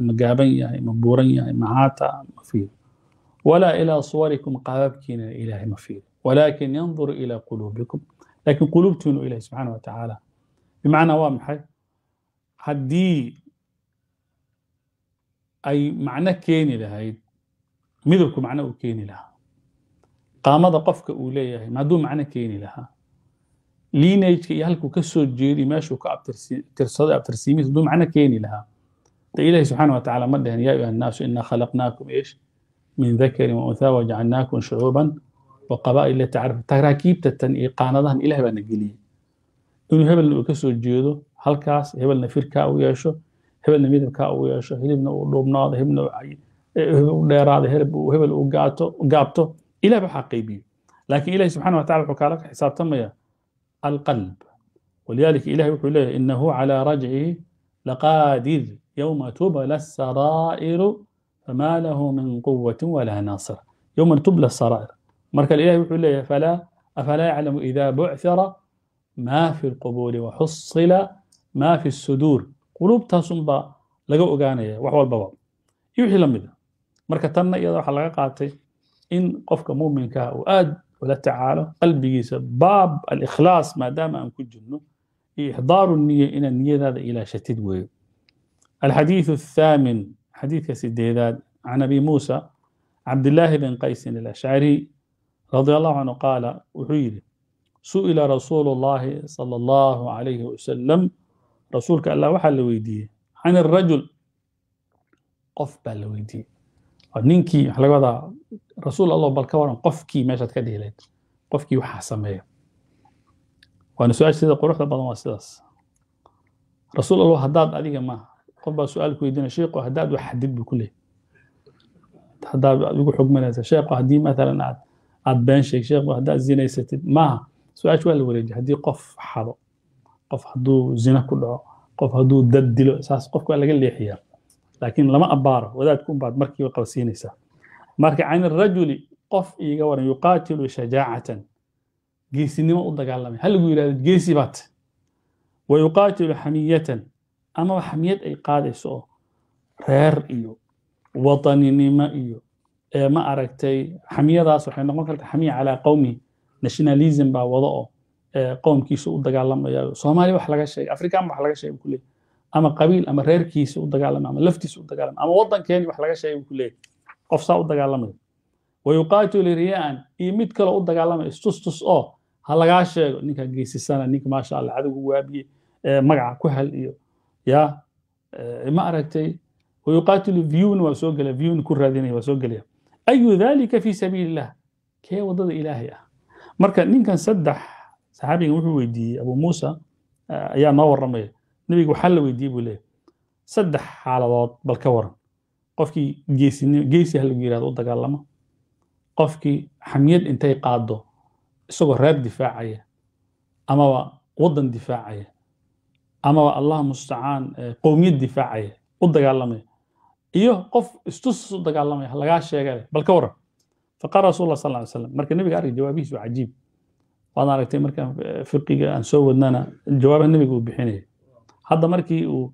ma gaaban yahay ma buuran yahay ma haata ma fiiriyo walaa ilaa suwarikum qaababkiina ilaahay ma fiiriyo walaakin yanduru ilaa quluubikum laakiin quluubtiinu ilahay subxaana wa tacaala bimacnaa waa maxay haddii ay macno keeni lahayd midabku macno uu keeni lahaa qaamada qofka uu leeyahay maaduu macno keeni lahaa liinajka iyo halkuu ka soo jeedi meeshuu ka abtirsaday abtirsiimiis haduu macno keeni lahaa de ilahi subxaana wa tacala ma dhehen yaa ayuha annaasu inaa khalaqnaakum ish min dakarin wa unthaa wajacalnaakum shucuuban wa qaba'il latacarafu taraakiibta tan iyo qaanadahan ilahi baa geliyey inuu hebelna uu ka soo jeedo halkaas hebelna firkaa u yeesho hebelna midabkaa u yeesho hilibna uu dhuubnaado hebelna u cayin dheeraada hebel uu gaabto ilah ba waxaa qaybiyo lakin ilahi subxana watacala wuxuu kaala xisaabtamaya alqalb walidalika ilahi wuxuu leeyahy inahu calى rajcihi laqaadir yowma tubla asaraa'iru fama lahu min quwati walaa naasira yowma tubla asaraa'ir marka ilahi wuxuu leeyahy afalaa yaclamu ida buchira ma fi lqubuuri waxusila ma fi الsuduur quluubtaasunbaa laga ogaanaya wax walbaba iyo wixii la mida marka tanna iyada waxaa laga qaatay in qofka muuminkaah uu aad ula tacaalo qalbigiisa baab alikhlaas maadaama aan ku jirno iyo ixdaaru niya inaad niyadaada ilaashatid weeyo alxadiiث الthaamin xadiidka sideedaad can abi muusa cabdillaahi bin qaysin alashcari radi allahu canhu qaala wuxuu yidhi su'ila rasuulu اllahi salى اllahu alayhi wasalam rasuulka allah waxaa la weydiiyey can arajul qof baa la weydiiyey ninkii waxa laga wadaa rasuul allow bal ka waran qofkii meeshaad ka dhihilayd qofkii waxaa sameeya waana su-aasheeda quruxda badan waa sidaas rasuul allow haddaad adiga maaha qof baa su-aal ku weydiinaya sheekhu haddaad wax xadid buu ku leeyahy haddaad adigu xugmanaysa sheekhu haddii maalan aad aad been sheeg sheekhu haddaad zinaysatid maaha su-aasha waa la wareejiya haddii qof xado qof hadduu zina ku dhaco qof hadduu dad dilo saas qofka waa laga leexiyaa laakiin lama abbaaro baad markiiba qabsiinaysaa marka can irajuli qof iiga waran yuqaatilu shajaacatan geesinimo u dagaalamay halagu yihahdo geesi baat wa yuqaatilu xamiyatan amaba xamiyad ay qaadayso oo reer iyo wataninimo iyo ma aragtay xamiyadaas waxay noqon kartaa xamiya calaa qowmihi nationalism baa wado oo qowmkiisa u dagaalamaya soomaaliya wax laga sheegay afrikaan wax laga sheegay kuley ama qabiil ama reerkiisa u dagaalama ama laftiisa u ama waddankeeni wax laga sheegay ku leeyahy qof saa u dagaalamaya wa riyaan iyo mid kaloo u dagaalamaya istustus oo ha lagaa sheego ninkaa geysisana ninka maasha allah cadowgu waabiye magaca ku hel iyo ya ma aragtay wa yuqaatilu waa soo gelaya viewna ku raadinaya waa soo gelaya ayu dalika fi sabiili illah kee waddada ilaahay ah marka ninkan saddex saxaabigan wuxuu weydiiyey abu muusa ayaa noo warramaya nebiga waxaa la weydiiyey buu leeyahy saddex xaaladood bal ka waran qofkii geesin geesi halagu yirahdo u dagaalama qofkii xamiyad intay qaado isagoo reer difaacaya amaba waddan difaacaya amaba allah mustacaan eh, qowmiyad difaacaya u dagaalamaya iyo qof istusas u dagaalamaya lagaa sheega leh bal ka waran faqaala rasul allah sal ly slam marka nebiga arga jawaabihiis waa cajiib waad aragtay markaan eh, firqiga aan soo wadnana jawaabaha nebiga uu bixinaya hadda markii uu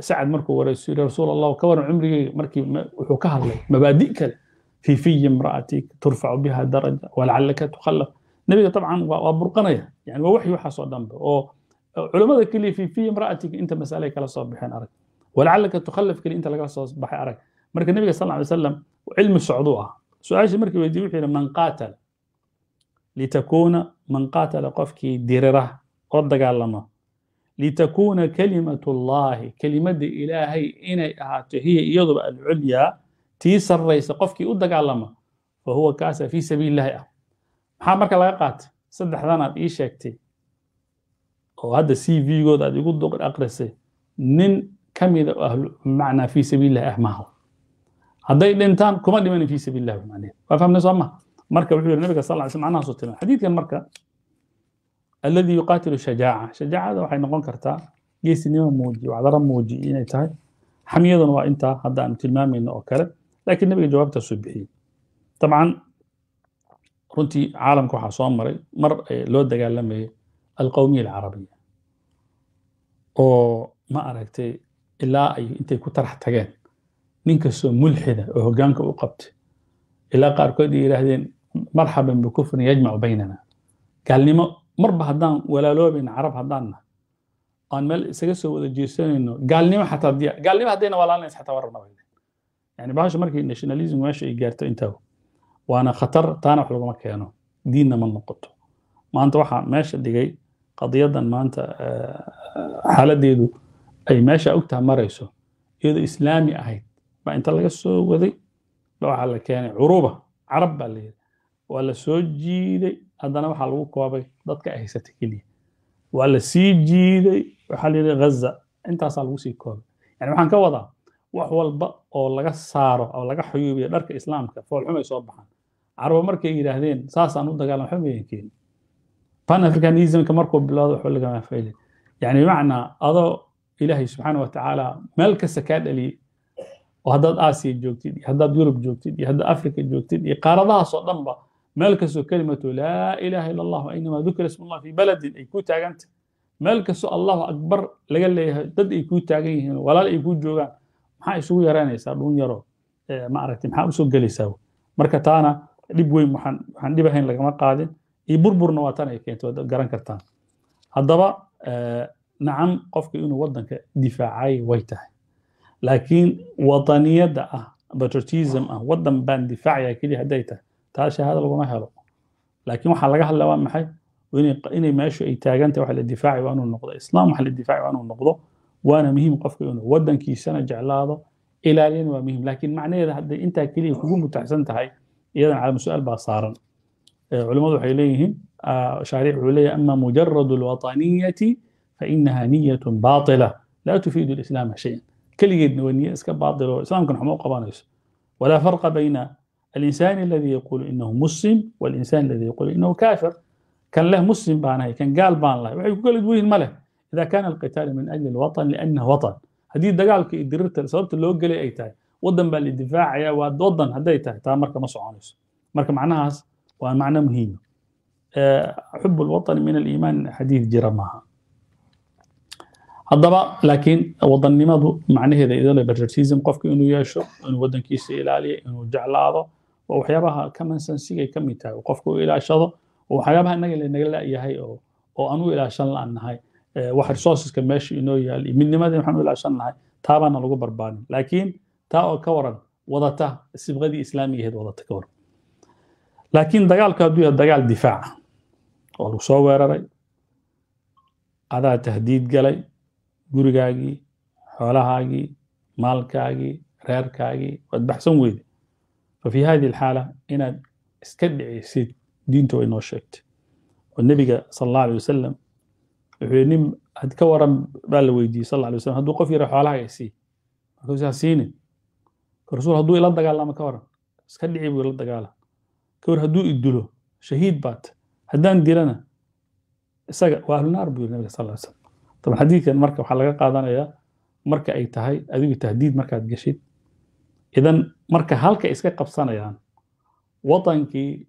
sacad markuu warayso yiri rasuul allah ka waran cumrigayga markii wuxuu ka hadlay mabaadi' kale fi fiyi imra'atik turfacu biha daraja walacallaka tukhallaf nebiga dabcan waa burqanaya yani waa waxyi waxaasoo dhanbe oo culimmada keliya fi fiyi imra'atik inta masalay kala soo baxeen arag walacallaka tukhallaf keliya inta laga soo baxay arag marka nebiga sal ly salam cilmi socduu ah su-aashii markii weydiiye wuxuu yidhi man qaatala litakuuna man qaatala qofkii dirira oo dagaalama litakuuna kalimatu llaahi kelimadda ilaahay inay ahaato hiya iyaduba alculyaa tii sarraysa qofkii u dagaalama fa huwa kaasa fii sabiililahi ah maxaa marka laga qaatay saddexdan aad ii sheegtay oo hadda c v-gooda aad igu duq aqrisay nin ka mida oo fii sabiililahi ah maaha hadday dhintaan kuma dhimanin fii sabiililahi manheed fahmnay soo ma marka wuxuu yihi nabiga sal ly sl manahaasuu tilmaam xadiidkan marka alladii yuqaatilu shajaaca shajaacada waxay noqon kartaa geesinimo muuji wacdara muuji inay tahay xamiyaduna waa intaa hadda aanu tilmaamayno oo kale laakiin nebiga jawaabtaasuu bixiyey dabcan runtii caalamka waxaa soo maray mar loo dagaalamayay alqowmiya alcarabiya oo ma aragtay ilaa ay intay ku tarax tageen nin kastoo mulxida oo hoggaanka u qabtay ilaa qaarkood ay yidhaahdeen marxaban bikufrin yajmacu baynana gaalnimo marba haddaan walaaloobayna carab haddaan nahay aan meel isaga soo wada jeesanayno gaalnimo xataa diya gaalnimo haddayna walaalinaysa xataa warrana yani bahasha markii nationalism meesha ay gaarto intaago waana khatar taana wax laguma keeno diinna ma noqoto maanta waxaa meesha dhigay qadiyadan maanta eh, xaaladeedu ay meesha ogtaha marayso iyadoo islaami ahayd baa inta laga soo waday ba waxaa la keenay curuba carab baa la yidhi waa la soo jiiday haddana waxaa lagu koobay dadka haysata keliya waa la sii jiiday waxaa la ghaza intaasaa lagu sii koobay yani waxaan ka wadaa wax walba oo laga saaro oo laga xuyuubiyo dharka islaamka foolxumay soo baxaan carabo markay yidhaahdeen saasaan u dagaalam xumayan keeni pan africanismka markuu bilowda waxba lagama faa'ilin yani bimacnaa adoo ilaahay subxaana watacaala meel kasta kaa dhaliyey oo haddaad aasiya joogtid iyo haddaad yurub joogtid iyo haddaad afrika joogtid iyo qaaradahaas dhanba meel kastoo kelimatu laa ilaaha ila allah inamaa dukira smullah fii baladin ay kuu taaganta meel kastoo allahu akbar laga leeyahay dad ay kuu taagan yihiinoo walaal ay kuu joogaan maxaa isugu yaraanaysaa dhuun yaro eh, maaragtay maxaa usoo gelaysaa marka taana dhib weyn waxaan dhib ahayn lagama qaadin iyo burburna waa tan ay keento waad garan kartaan haddaba eh, nacam qofka inuu waddanka difaacay way tahay laakiin wadaniyadda ah patriotism ah waddan baan difaacaya keliya hadday tahay taa shahaada laguma helo laakiin waxaa laga hadla waa maxay inay meeshu ay taagantah wax la difaaci waa inuu noqdo islaam wax la difaaci waa inuu noqdo waana muhiim qofka inuu waddankiisana jeclaado ilaaliyana waa muhiim laakiin macnaheeda hadday intaa keliya kugu mutaxsan tahay iyadana calama su-aal baa saaran culimmadu waxay leeyihiin shaarix wuxuu leeyahy ama mujaradu alwataniyati fainaha niyatun baatila laa tufiidu lislaama shayan keligeedna waa niyo iska baatil oo islaamkan waxma u qabanayso walaa farqa bayna الإنسان الذي يقول إنه مسلم والإنسان الذي يقول إنه كافر كان له مسلم بان كان قال بان له يقول دوين مله إذا كان القتال من أجل الوطن لأنه وطن هذه دقالك إدريرت سببت لو قلي أي تاي ودن بالدفاع يا ودن هدي تاي تا مركا ما سعونيس معناها ومعنى مهم حب الوطن من الإيمان حديث جرى معها haddaba laakiin wadannimadu macnaheeda iyadoo la bararsiisan qofka inuu yeesho inuu waddankiisa ilaaliyo inuu jeclaado waa waxyaabaha common sensiga ay ka mid tahay ilaashado oo waxyaabaha inaga naga la'yahay oo anu ilaashan la'an eh, wax resourceska meesha inoo yaal iyo midnimadii waxaanu ilaashan nahay taabaana lagu barbaarin laakiin taa oo ka waran wadata sibqadii islaamigaheed wadata ka waran laakiin dagaalku hadduu yahay dagaal difaaca oo lagu soo weeraray adaa tahdiid galay gurigaagii xoolahaagii maalkaagii reerkaagii waad baxsan weyde fii hadi alxaala inaad iska dhicaysid diinta way noo sheegtay oo nebiga sal alla alay wasalam wuxuu nin had ka waran baa la weydiiyey sal alla alay wasalam hadduu qof yara xoolahaaga isiiy markaas ha siinin rasuul hadduu ila dagaalamo ka waran iska dhici buu ila dagaala kawar hadduu idilo shahiid baat haddaan dilana isaga waa ahlunaar buu yiri nabiga sal alla alay wasalam taban xadiidkan marka waxaa laga qaadanaya marka ay tahay adigu tahdiid markaad gashid idan marka halka iska qabsanayaan wadankii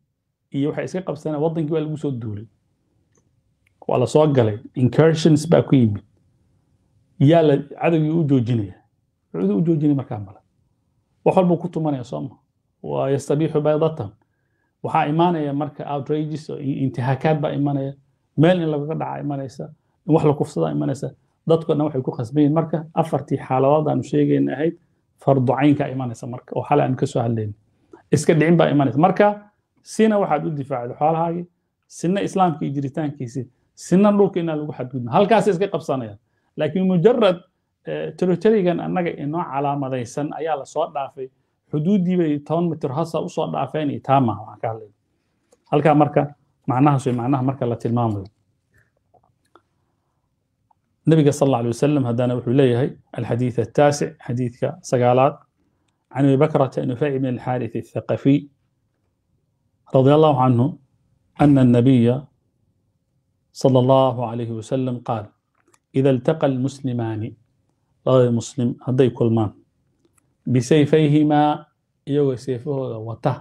iyo waxay iska qabsanayaan wadankii waa lagu soo duulay waa lasoo galay incursions baa ku yimid yaa la cadowgii u joojinaya wuxuu u joojinay markaa male wax walbuu ku tumanaya sooma waa yastabiixu baydatan waxaa imaanaya marka outrages oo intihaakaad baa imanaya meel in lagaga dhaca imanaysa in wax la kufsada imanaysa dadkoo dhan waxay ku khasbayiin marka afartii xaaladood aanu sheegayna ahayd fardu caynka imanaysa marka oo xalay aan ka soo hadlayna iska dhicin baa imanaysa marka sina waxaad u difaacday xoolahaagii sina islaamka iyo jiritaankiisi sina dhulka inaan lagu xadgudna halkaasay iska qabsanayaan laakiin mujarad eh, territorigan annaga inoo calaamadaysan ayaa lasoo dhaafay xuduuddii bay toban mitir hasa usoo dhaafeen iyo taama waxaan ka hadlayna halkaa marka macnahaas macnaha marka la tilmaamayo nabiga sal alla alay wasalam haddana wuxuu leeyahay alxadiid ataasic xadiidka sagaalaad can abi bakrata nufayc bn alxaaris athaqafiy radia allahu canhu ana annabiya sala allahu alayhi wasalam qaal ida iltaqa almuslimaani labadii muslim hadday kulmaan bisayfayhimaa iyagoo seefahooda wata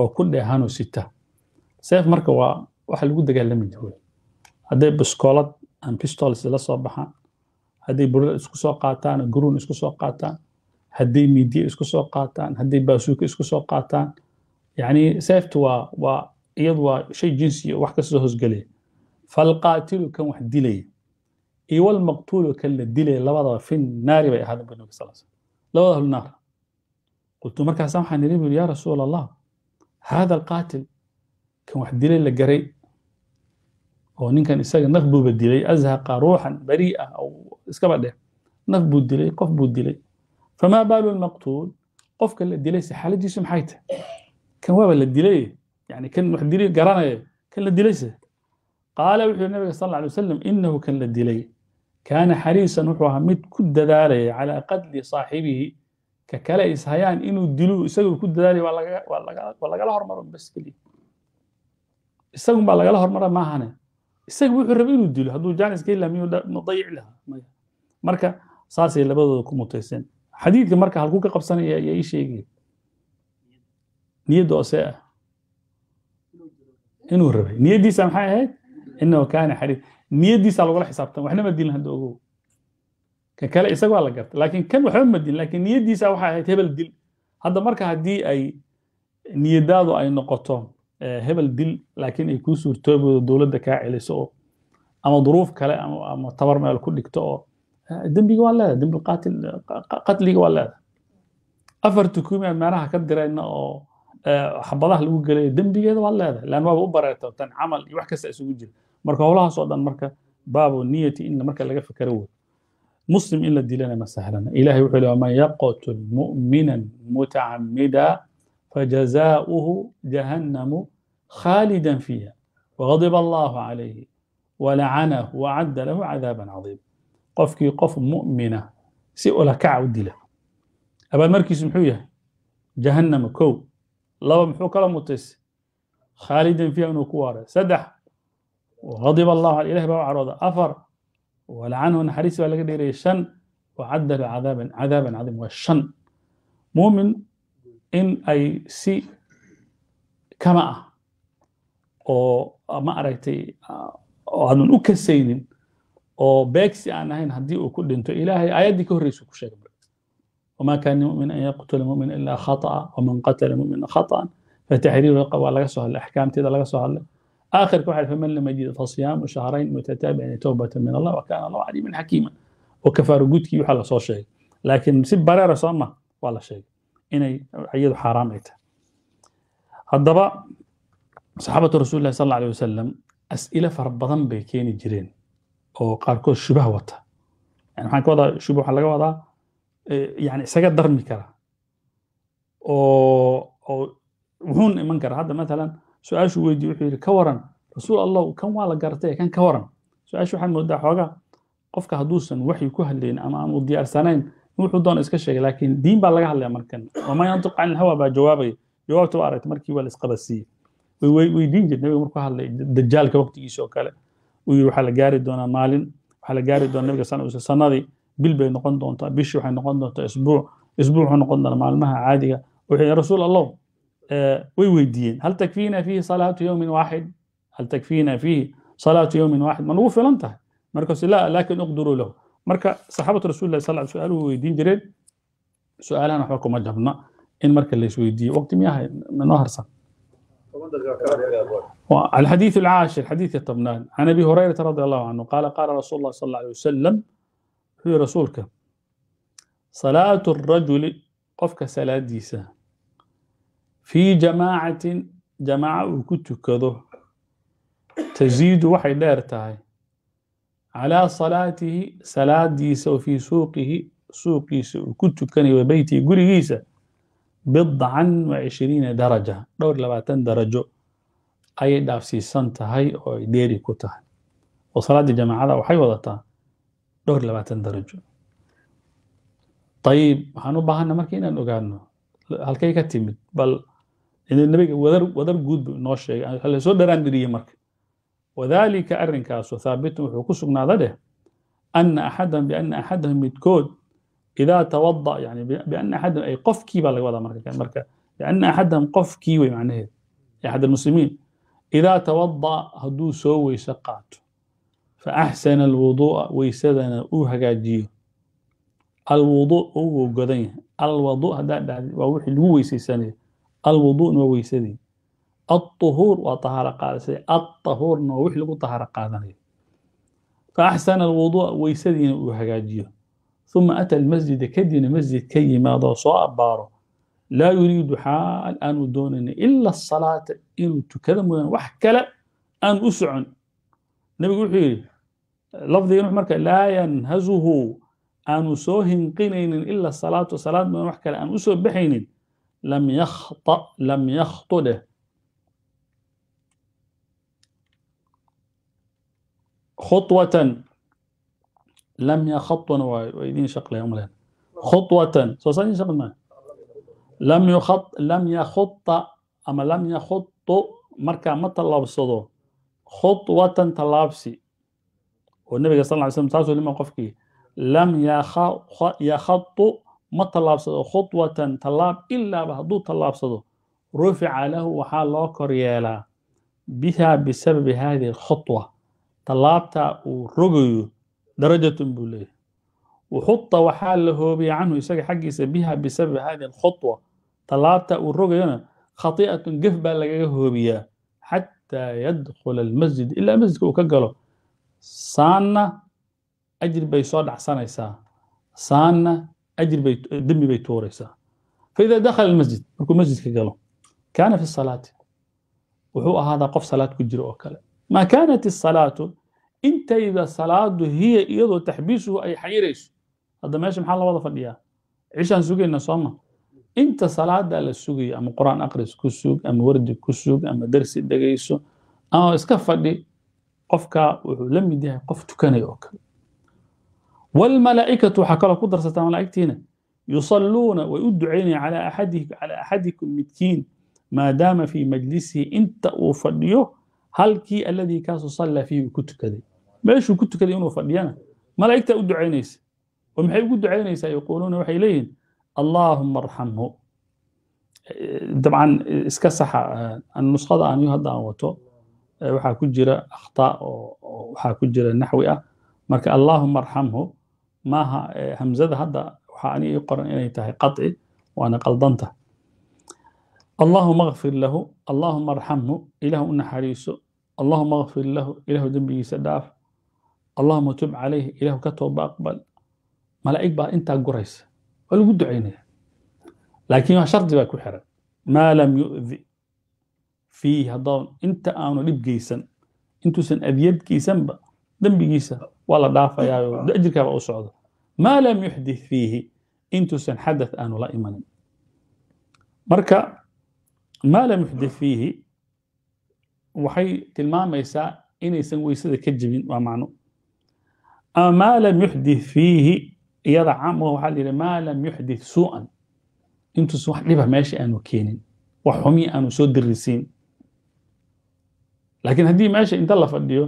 oo ku dheehanoo sita seef marka waa waxa lagu dagaalami jira hadday biskoolad pistols la soo baxaan hadday burl isku soo qaataan gruun isku soo qaataan hadday midiya isku soo qaataan hadday baasuuka isku soo qaataan yani seefta waa waa iyadu waa shay jinsiya wax kasoo hoosgelaya falqaatilu kan wax dilaya iyo kan la dilaya labadaba fi naari bay ahaadeen buu nabi sal sl labada ahlu qultu markaasa waxaan yidhi buri ya rasuul allah hada alqaatil kan wax dilay la garay oo ninkan isaga naf buuba dilay azhaqa ruuxan bari'a aw iskaba dheh naf buu dilay qof buu dilay famaa baalu lmaqtuul qofka la dilay se xaaladiisu maxay tahay kan waaba la dilay yani kan wax dili garanaya kan la dilayse qaala wuxuu yihi nabiga sal alla alay wasalam inahu kan la dilay kaana xariisan wuxuu ahaa mid ku dadaalaya calaa qadli saaxibihi ka kale ishayaan inuu diluu isagu ku dadaalaya waa lagala hormaro bas isagun baa lagala hormara maahane isaga wuxuu rabay inuu dilo hadduu jaanis ka heli miyuu dayic lahaa maya marka saasay labadooda ku mutayseen xadiidka marka halkuu ka qabsanaya ayaa ii sheegay niyadda ose see ah inuu rabay niyaddiisa maxay ahayd inahu kaana xariif niyaddiisaa lagula xisaabtan waxna ma dilin hadda ogow ka kale isagawaa la garta laakiin kan waxba ma dilin laakiin niyaddiisa waxay ahayd hebel dil hadda marka haddii ay niyadaadu ay noqoto hebel dil laakiin ay kuu suurtooboodo dowladda kaa celiso oo ama duruuf kale ama tabar meel ku dhigto oo dembiga waa leedahay dembi qatliga waa leedahay afar tukumi aan meeraha ka dirayna oo xabadaha lagu gelayo dembigeeda waa leedahay lan waaba u bareerta tan camal iyo wax kasta isugu jira marka howlahaas oo dhan marka baabo niyati in marka laga fikero wey muslim in la dilana ma sahlana ilaahay wuxuu leeyahay man yaqtul mu'minan mutacamida فجزاؤه جهنم خالدا فيها وغضب الله عليه ولعنه وعد له cadaaba cadiima qofkii qof mu'mina si olakaca u dila abaalmarkiisu muxuu yahay jahannama kow laba muxuu kala mutays khaalidan fiiha inuu ku waaray saddex wghadib allahu ale ilahi baa u carooda afar walacanahu naxariis baa laga dheerayay shan wacadda lahu cadaaban cadiima waa shan mumin in ay si kama ah oo ma aragtay aanan u kasaynin oo beegsi aan ahayn haddii uu ku dhinto ilaahay aayaddii ka horreysuu ku sheegay وما كان لمؤمن أن يقتل مؤمن إلا خطأ ومن قتل مؤمنا خطأ فتحرير رقبة لغا سهل الأحكام تيدا لغا سهل آخر كوحل فمن لم يجد فصيام شهرين متتابعين توبة من الله وكان الله عليما حكيما وكفار جودك يحل صوشي لكن سب برارة صامة ولا شيء inay iyadu xaaraam ay tahay haddaba saxaabatu rasulillahi sal alla alay wasalam as'ile fara badan bay keeni jireen oo qaarkood shubah wata yani waxaan ka wadaa shubah waxaa laga wadaa eh, yani isaga darmi kara oo oo wuxuuna iman kara hadda matalan su-aashu weydiiy wuxuu yidhi ka waran rasuul allah kan waa la gartay kan ka waran su-aashu waxaad moodaa xoogaa qofka hadduusan waxyi ku hadlayn ama aanu diyaarsanayn wuxuu doon iska sheegay laakiin diin baa laga hadlaya markan wamaa yantiqu can ilhawa baa jawaabaya jawaabta waa aragtay markii waa la isqabadsiiyey weydiin jirta nabiga markuu hadlay dajaalka waqtigiisa oo kale uu yiri waxaa la gaari doonaa maalin waxaa la gaari doonaa nabiga sanadiisa sanadii bil bay noqon doontaa bishii waxay noqon doontaa isbuuc isbuuc wuxuu noqon doonaa maalmaha caadiga wuxuu rasuul allow eh, way weydiiyeen hal takfiina fiihi salaatu yowmin waaxid hal takfiina fiihi salaatu yowmin waaxid ma nagu filan tahay markaasu laakin uqdiruu lahu marka saxaabatu rasulilah sal l su-aaluhu weydiin jireen su-aalahan waxba kuma jabna in marka la isweydiiyo waqti miyaha noo harsan الحديث العاشر حديث الطبنان عن ابي هريره رضي الله عنه قال قال رسول الله صلى الله عليه وسلم في رسولك صلاه الرجل قفك سلاديسه في جماعه جماعه وكتكده تزيد وحي ديرتahay calaa salaatihi salaadiisa o fii suuqihi suuqiisa uu ku tukanayo wa beytihi gurigiisa bidcan wa cishiriina daraja dhowr labaatan darajo ayay dhaafsiisan tahay oo ay dheeri ku tahay oo salaaddii jamaacada waxay wadataa dhowr labaatan darajo ayib waxaan u baahanna marka inaan ogaano halkay ka timid bal nabiga wadar guud bu inoo sheegay lasoo dharaandiriyey marka wadalika arrinkaasu haabitun wuxuu ku sugnaada dheh ana axadan biana axadahum midkood idaa tawada yani biana axadahum ay qofkii baa laga wadaa marka marka biana axadahum qofkii wey macnaheed axad muslimiin idaa tawada hadduu soo weyse qaato fa faaxsana alwuduu'a weysadana uu hagaajiyo alwuduu uu godan yahay alwadu haddaa dhahdi waa wixii lagu weysaysanaya alwuduuna waa weysadii aلطuhuur waa طahaaro qaadasay aلطahuurna waa wix lagu طahaaro qaadanayo faaxsana اlwuduuء weysadiina uu hagaajiyo uma ata almasjida kadibna masjid ka yimaadoo soo abbaaro laa yuriidu xaal aanu doonayna ila asalaata inuu tukada mooyaan wax kale aanu u socon nebigu wuxuu yidhi lafdigan marka laa yanhazuhu aanu soo hinqinaynin ila salaatu salaad mooyaan wax kale aan u soo baxaynin lam yakhطa lam yakhطudeh khutwatan lam yakhatwan waayo waa idiin shaqlay umleen khutwatan soo saa idiin shaqli maayo lam yukhat lam yakhutta ama lam yakhuttu markaa ma tallaabsado khutwatan tallaabsi oo nabiga sal ly slam taasuu lima qofkii lam yakhatu ma tallaabsado khutwatan tallaab ilaaba hadduu tallaabsado rufica lahu waxaa loo kor yeelaa biha bisababi hadihi alkhutwa tallaabta uu rogayo darajatun buu leeyahay waxuta waxaa la hoobaya canhu isaga xaggiisa biha bisababi hadihi alkhutwa tallaabta uu rogayona khati'atun gef baa lagaga hoobiyaa xataa yadkhula almasjid ilaa masjidka uu ka galo saanna ajir bay soo dhacsanaysaa saanna ajir bay dembi bay tuuraysaa faida dakhala almasjid markuu masjidka galo kaana fi salaati wuxuu ahaadaa qof salaad ku jiro oo kale maa kaanat isalaatu intayda salaadu hiya iyadoo taxbiisuhu ay xayirayso hadda meesha maxaa la fadhiyaa cishaan sugayna sooma inta salaada la sugayo ama qur-aan akris ku sug ama wardi ku sug ama darsi dhegayso ama iska fadhi qofka wuxuu la mid yahay qof tukanaya oo kale walmalaaikatu waxaa kaloo ku darsataa malaa'igtiina yusalluuna way u ducaynayan calaa axadikum midkiin maa daama fii majlisihi inta uu fadhiyo halkii alladii kaasu sallaa fiihi uu ku tukaday meeshuu ku tukaday inuu fadhiyana malaa'igtaa u ducaynaysa oo maxay ugu ducaynaysaa yaquuluuna waxay leeyihiin allaahuma arxamhu eh, dabcan eh, iska saxa eh, nuskhada anigu hadda aan wato waxaa ku jira akhtaa oo waxaa ku jira naxwi ah marka allaahuma arxamhu maaha hamzada hadda waxaa aniga i qoran inay tahay qaci waana qaldanta allaahuma akfir lahu allaahuma arxamhu ilaah u naxariiso allahuma akfir lahu ilaahu dembigiisa dhaaf allahuma tub calayh ilaahu ka tooba aqbal malaa'ig baa intaa guraysa waa lagu ducaynaya laakiin waa shardi baa ku xiran maa lam yu'di fiihi haddoon inta aanu dhib geysan intuusan adiyad geysanba dembigiisa waa la dhaafayaayo ajirkaaba u socdo maa lam yuxdith fiihi intuusan xadath aanu la imanin marka maa lam yuxdith fiihi waxay tilmaamaysaa inaysan weysada ka jebin waa macno ama maa lam yuxdith fiihi iyada caamua waxaa la yidhi maa lam yuxdith suu'an intuusan wax dhiba meesha aanu keenin wax xumi aanu soo dirisiin laakiin haddii meesha inta la fadhiyo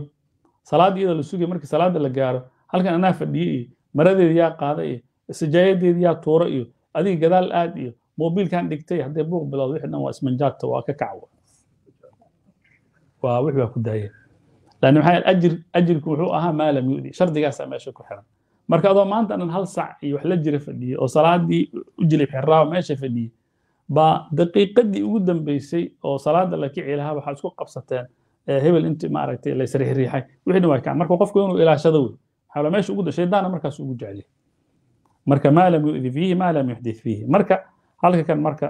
salaad iyada la sugay markii salaada la gaaro halkan anaa fadhiye iyo maradeeda yaa qaada iyo sijaayadeeda yaa tuuro iyo adiga gadaal aad iyo mobiilkan dhigtay hadday buuq bilowda wixii dhan waa ismanjaadta waa ka kacwa waa wixii waa ku daayeen lanna maxaa ajir ajirku wuxuu ahaa maa yu'di shardigaasaa meesha ku xiran marka adoo maanta anan hal sac iyo wax la jira fadhiyey oo salaadii u jilib meesha fadhiyey baa daqiiqadii ugu dambeysay oo salaada la kici lahaa waxaa isku qabsateen hebel inti maaragtay la wixii dhan waa kacay marka qofku inuu ilaashado wey maxaa meesha ugu shaydaana markaas ugu jeclay marka maa lam yu'di fiihi maa lam yuxdith fiihi marka halka kan marka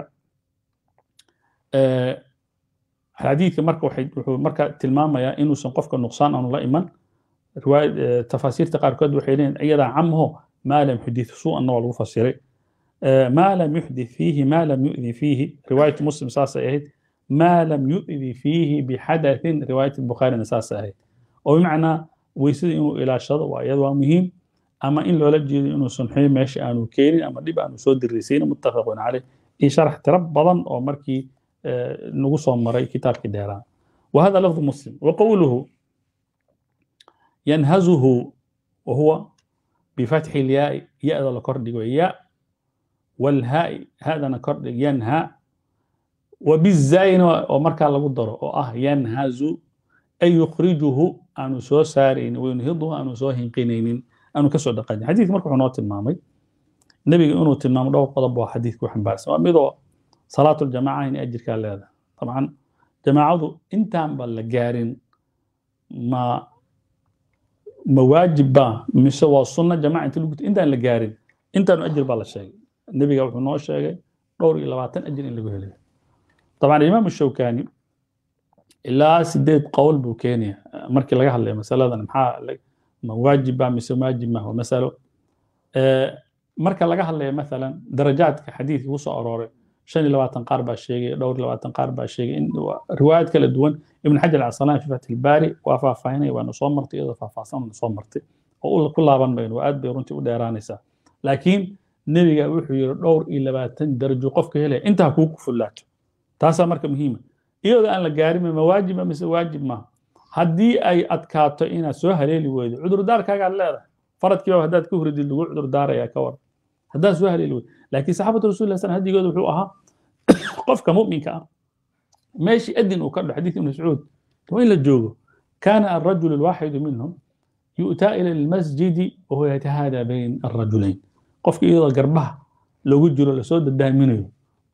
xadiidka marka wuxuu marka tilmaamayaa inuusan qofka nuqsaan aanu la iman eh, tafaasiirta qaarkood waxay leeyihin iyadaa camho maa lam yuxdith suu'anna waa lagu fasiray eh, maa lam yuxdith fiihi maa lam yu'di fiihi riwaayatu muslim saasay ahayd maa lam yu'di fiihi bixadathin riwaayatu bukhaarina saasay ahayd oo bimacnaa weysada inuu ilaashado waa iyada waa muhiim ama in loola jeedo inuusan xuyo meesha aanu keenin ama dhib aanu soo dirrisaynin muttafaqun caleyh iyo sharax tiro badan oo markii nagu soo maray kitaabkii dheeraa wa hada lafdu muslim wa qowluhu yanhazuhu wa huwa bifatxi lyaai ya-da la kordhigo ya walhaai haadana kordhig yanha wa bizaayina oo markaa lagu daro oo ah yanhazu ay yukhrijuhu aanu soo saaraynin wayunhiduhu aanu soo hinqinaynin aanu kasoo dhaqanin xadiidka marka wuxuu noo tilmaamay nebiga inuu tilmaamo dhowr qodob oo xadiidku xambaarsan waa midoo salaatuljamaca in ajirkaa leedahay dabcan jamaacadu intaanba la gaarin ma ma waajibba mise waa sunno jamaca inta lagut intaan la gaarin intaanu ajir baa la sheegay nebiga wuxuu noo sheegay dhowr iyo labaatan ajir in lagu helayo dabcan imaamu shawkani ilaa sideed qowl buu keenaya markii laga hadlayo masaladan maxaa ma waajibba mise waajib ma waa masalo marka laga hadlayo maalan darajaadka xadiidka kusoo arooray shan iyo labaatan qaar baa sheegay dhowr iyo labaatan qaar baa sheegay in riwaayaad kala duwan ibn xajar alcasalaan fi fatxi ilbaari waa faahfaahinaya waana soo martay iyadoo faahfaahsan na soo martay oo ku laaban mayno waa aad bay runtii u dheeraanaysaa laakiin nebiga wuxuu yidhi dhowr iyo labaatan darajo qofka helaya intaa kugu fudlaato taasaa marka muhiima iyadoo aan la gaarin ma waajiba mise waajib maaha haddii ay adkaato inaad soo haleeli weydo cudurdaarkaagaa leedahay faradkiiba haddaad ka huridid lagu cudurdaarayaa ka waran haddaan soo haleeli wey lakiin saxaabatu rasul sl hadigooda wuxuu ahaa <coughs> qofka muminka ah meeshii adin uu ka dhaxo xadidka ibn mascuud waa in la joogo kana alrajul alwaxidu minhum yu'taa ila almasjidi wahuwa yatahaada bayn alrajulayn qofka iyadoo garbaha loogu jiro lasoo dadaaminayo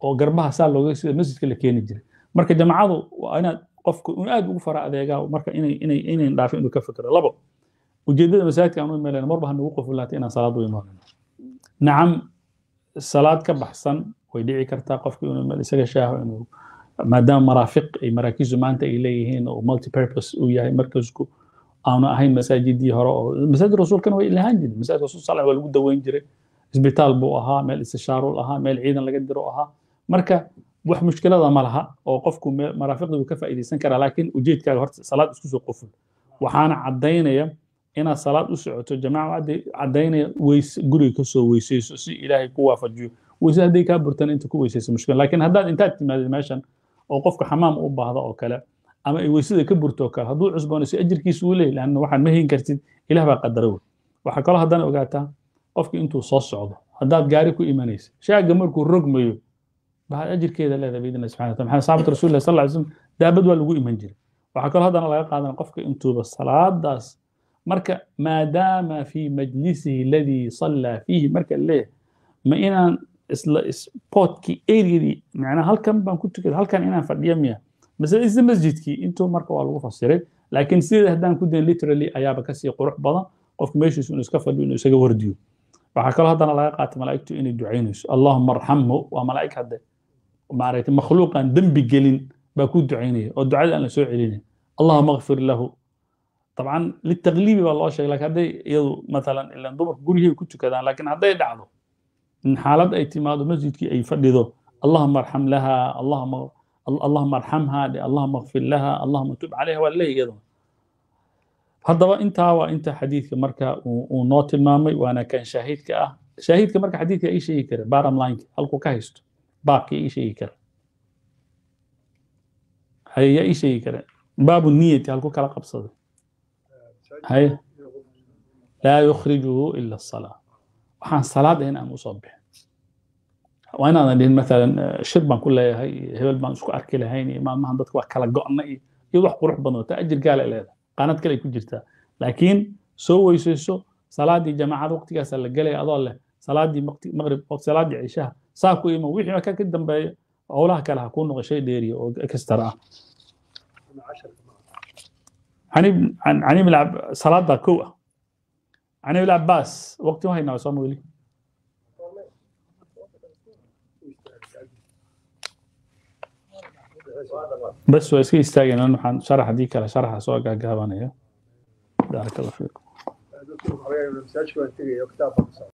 oo garbaha saa looga sida masjidka la keeni jiray marka jamacadu waa inaad qofku un aad ugu fara adeegaa marka inayn dhaafin inuu ka fikiro labo ujeedada masaajidka aan u imaanayno marba ha nagu qofulaata inaan salaad u imaanayno nacam salaad ka baxsan way dhici kartaa qofki isaga shaaho inuu maadaama maraafiq ay maraakiisu maanta ay leeyihiin oo multipurpose uu yahay markasku aanu ahayn masaajidii hore oo masaajid rasuulkana way lahaan jirin masaajid rasul sal waa lagu daweyn jiray isbitaal buu ahaa meel istishaarul ahaa meel ciidan laga diro ahaa marka wax mushkilada ma laha oo qofku maraafiqda wuu ka faa'iidaysan karaa laakiin ujeedkaaga horta salaad isku soo qoful waxaana caddaynaya inaad salaad u socoto jamaaca cadaynaya weys guriga kasoo weyseyso si ilaahay ku waafajiyo weyse hadday kaa burtana inta ku weyseysa mushkil laakiin haddaad intaad timaadid meeshan oo qofka xamaam u baahda oo kale ama ay weysada ka burto kale hadduu cusboonayso ajirkiisa uu leey laanna waxaan ma hin kartid ilah baa qadara wey waxaa kaloo haddana ogaataa qofka intuu soo socdo haddaad gaari ku imanaysa shaaga markuu rogmayo baxaad ajirkeeda leedahay biidna subxana wataala maxaa saxabta rasulilah sal ly slam daabad waa lagu iman jiray waxaa kaloo haddana laga qaadana qofka intuuba salaadaas marka maadaama fii majlisihi aladii sallaa fiihi marka leeyahay ma inaan isla spotkii erigii halkan baan ku tukada halkan inaan fadhiyo miya masle isla masjidkii intuu marka waa lagu fasiray laakiin sideeda haddaan ku dayn literally ayaaba kasii qurux badan qofku meeshiisu inuu iska fadhiyo inuu isaga wardiyo waxaa kaloo haddana laga qaatay malaa'igtu inay ducaynayso allahuma arxamhu waa malaa'ig hadde maaragtay makhluuqaan dembi gelin baa ku ducaynaya oo ducada aan la soo celinay allahuma akfir lahu abcan litagliibi baa loo sheegay lakin hadday iyadu maalan ilan dumarku gurigay ku tukadaan lakin hadday dhacdo in xaalad ay timaado masjidkii ay fadhido allahuma arxam laha allahuma arxamha allahuma akfir laha allahuma tub calayha waa leeyahy iyaduna haddaba intaa waa inta xadiidka marka uu noo tilmaamay waana kan shaahidka ah shaahidka marka xadiidka ii sheegi kara baram lineka halkuu ka haysto baabkii ii sheegi kara yaa ii sheegi kara baabu niyati halkuu kala qabsaday haye laa yukhrijuhu ila asalaa waxaan salaad ahayn aan usoo bixin waa inaadan dhihin maalan shir baan ku leeyahay iyo hebel baan isku arki lahayn iyo maalmahan dadka waa kala go-na iyo iyo wax qurux badan oo taa ajir gaalay leedahay qaanad kale ay ku jirtaa laakiin soo weysayso salaaddii jamaacad waqtigaasa la gelaya adoo leh salaaddii maqrib salaaddii cishaha saa ku imo wixii ka ka dambeeya howlaha kale ha kuu noqo shay عن عن بن العب صلاه باكوة عن ابن العباس وقت وهي ناس ويلي بس ويسكي استاجن لانه شرح دي كلا شرح سوى قاقها بانيا بارك الله فيكم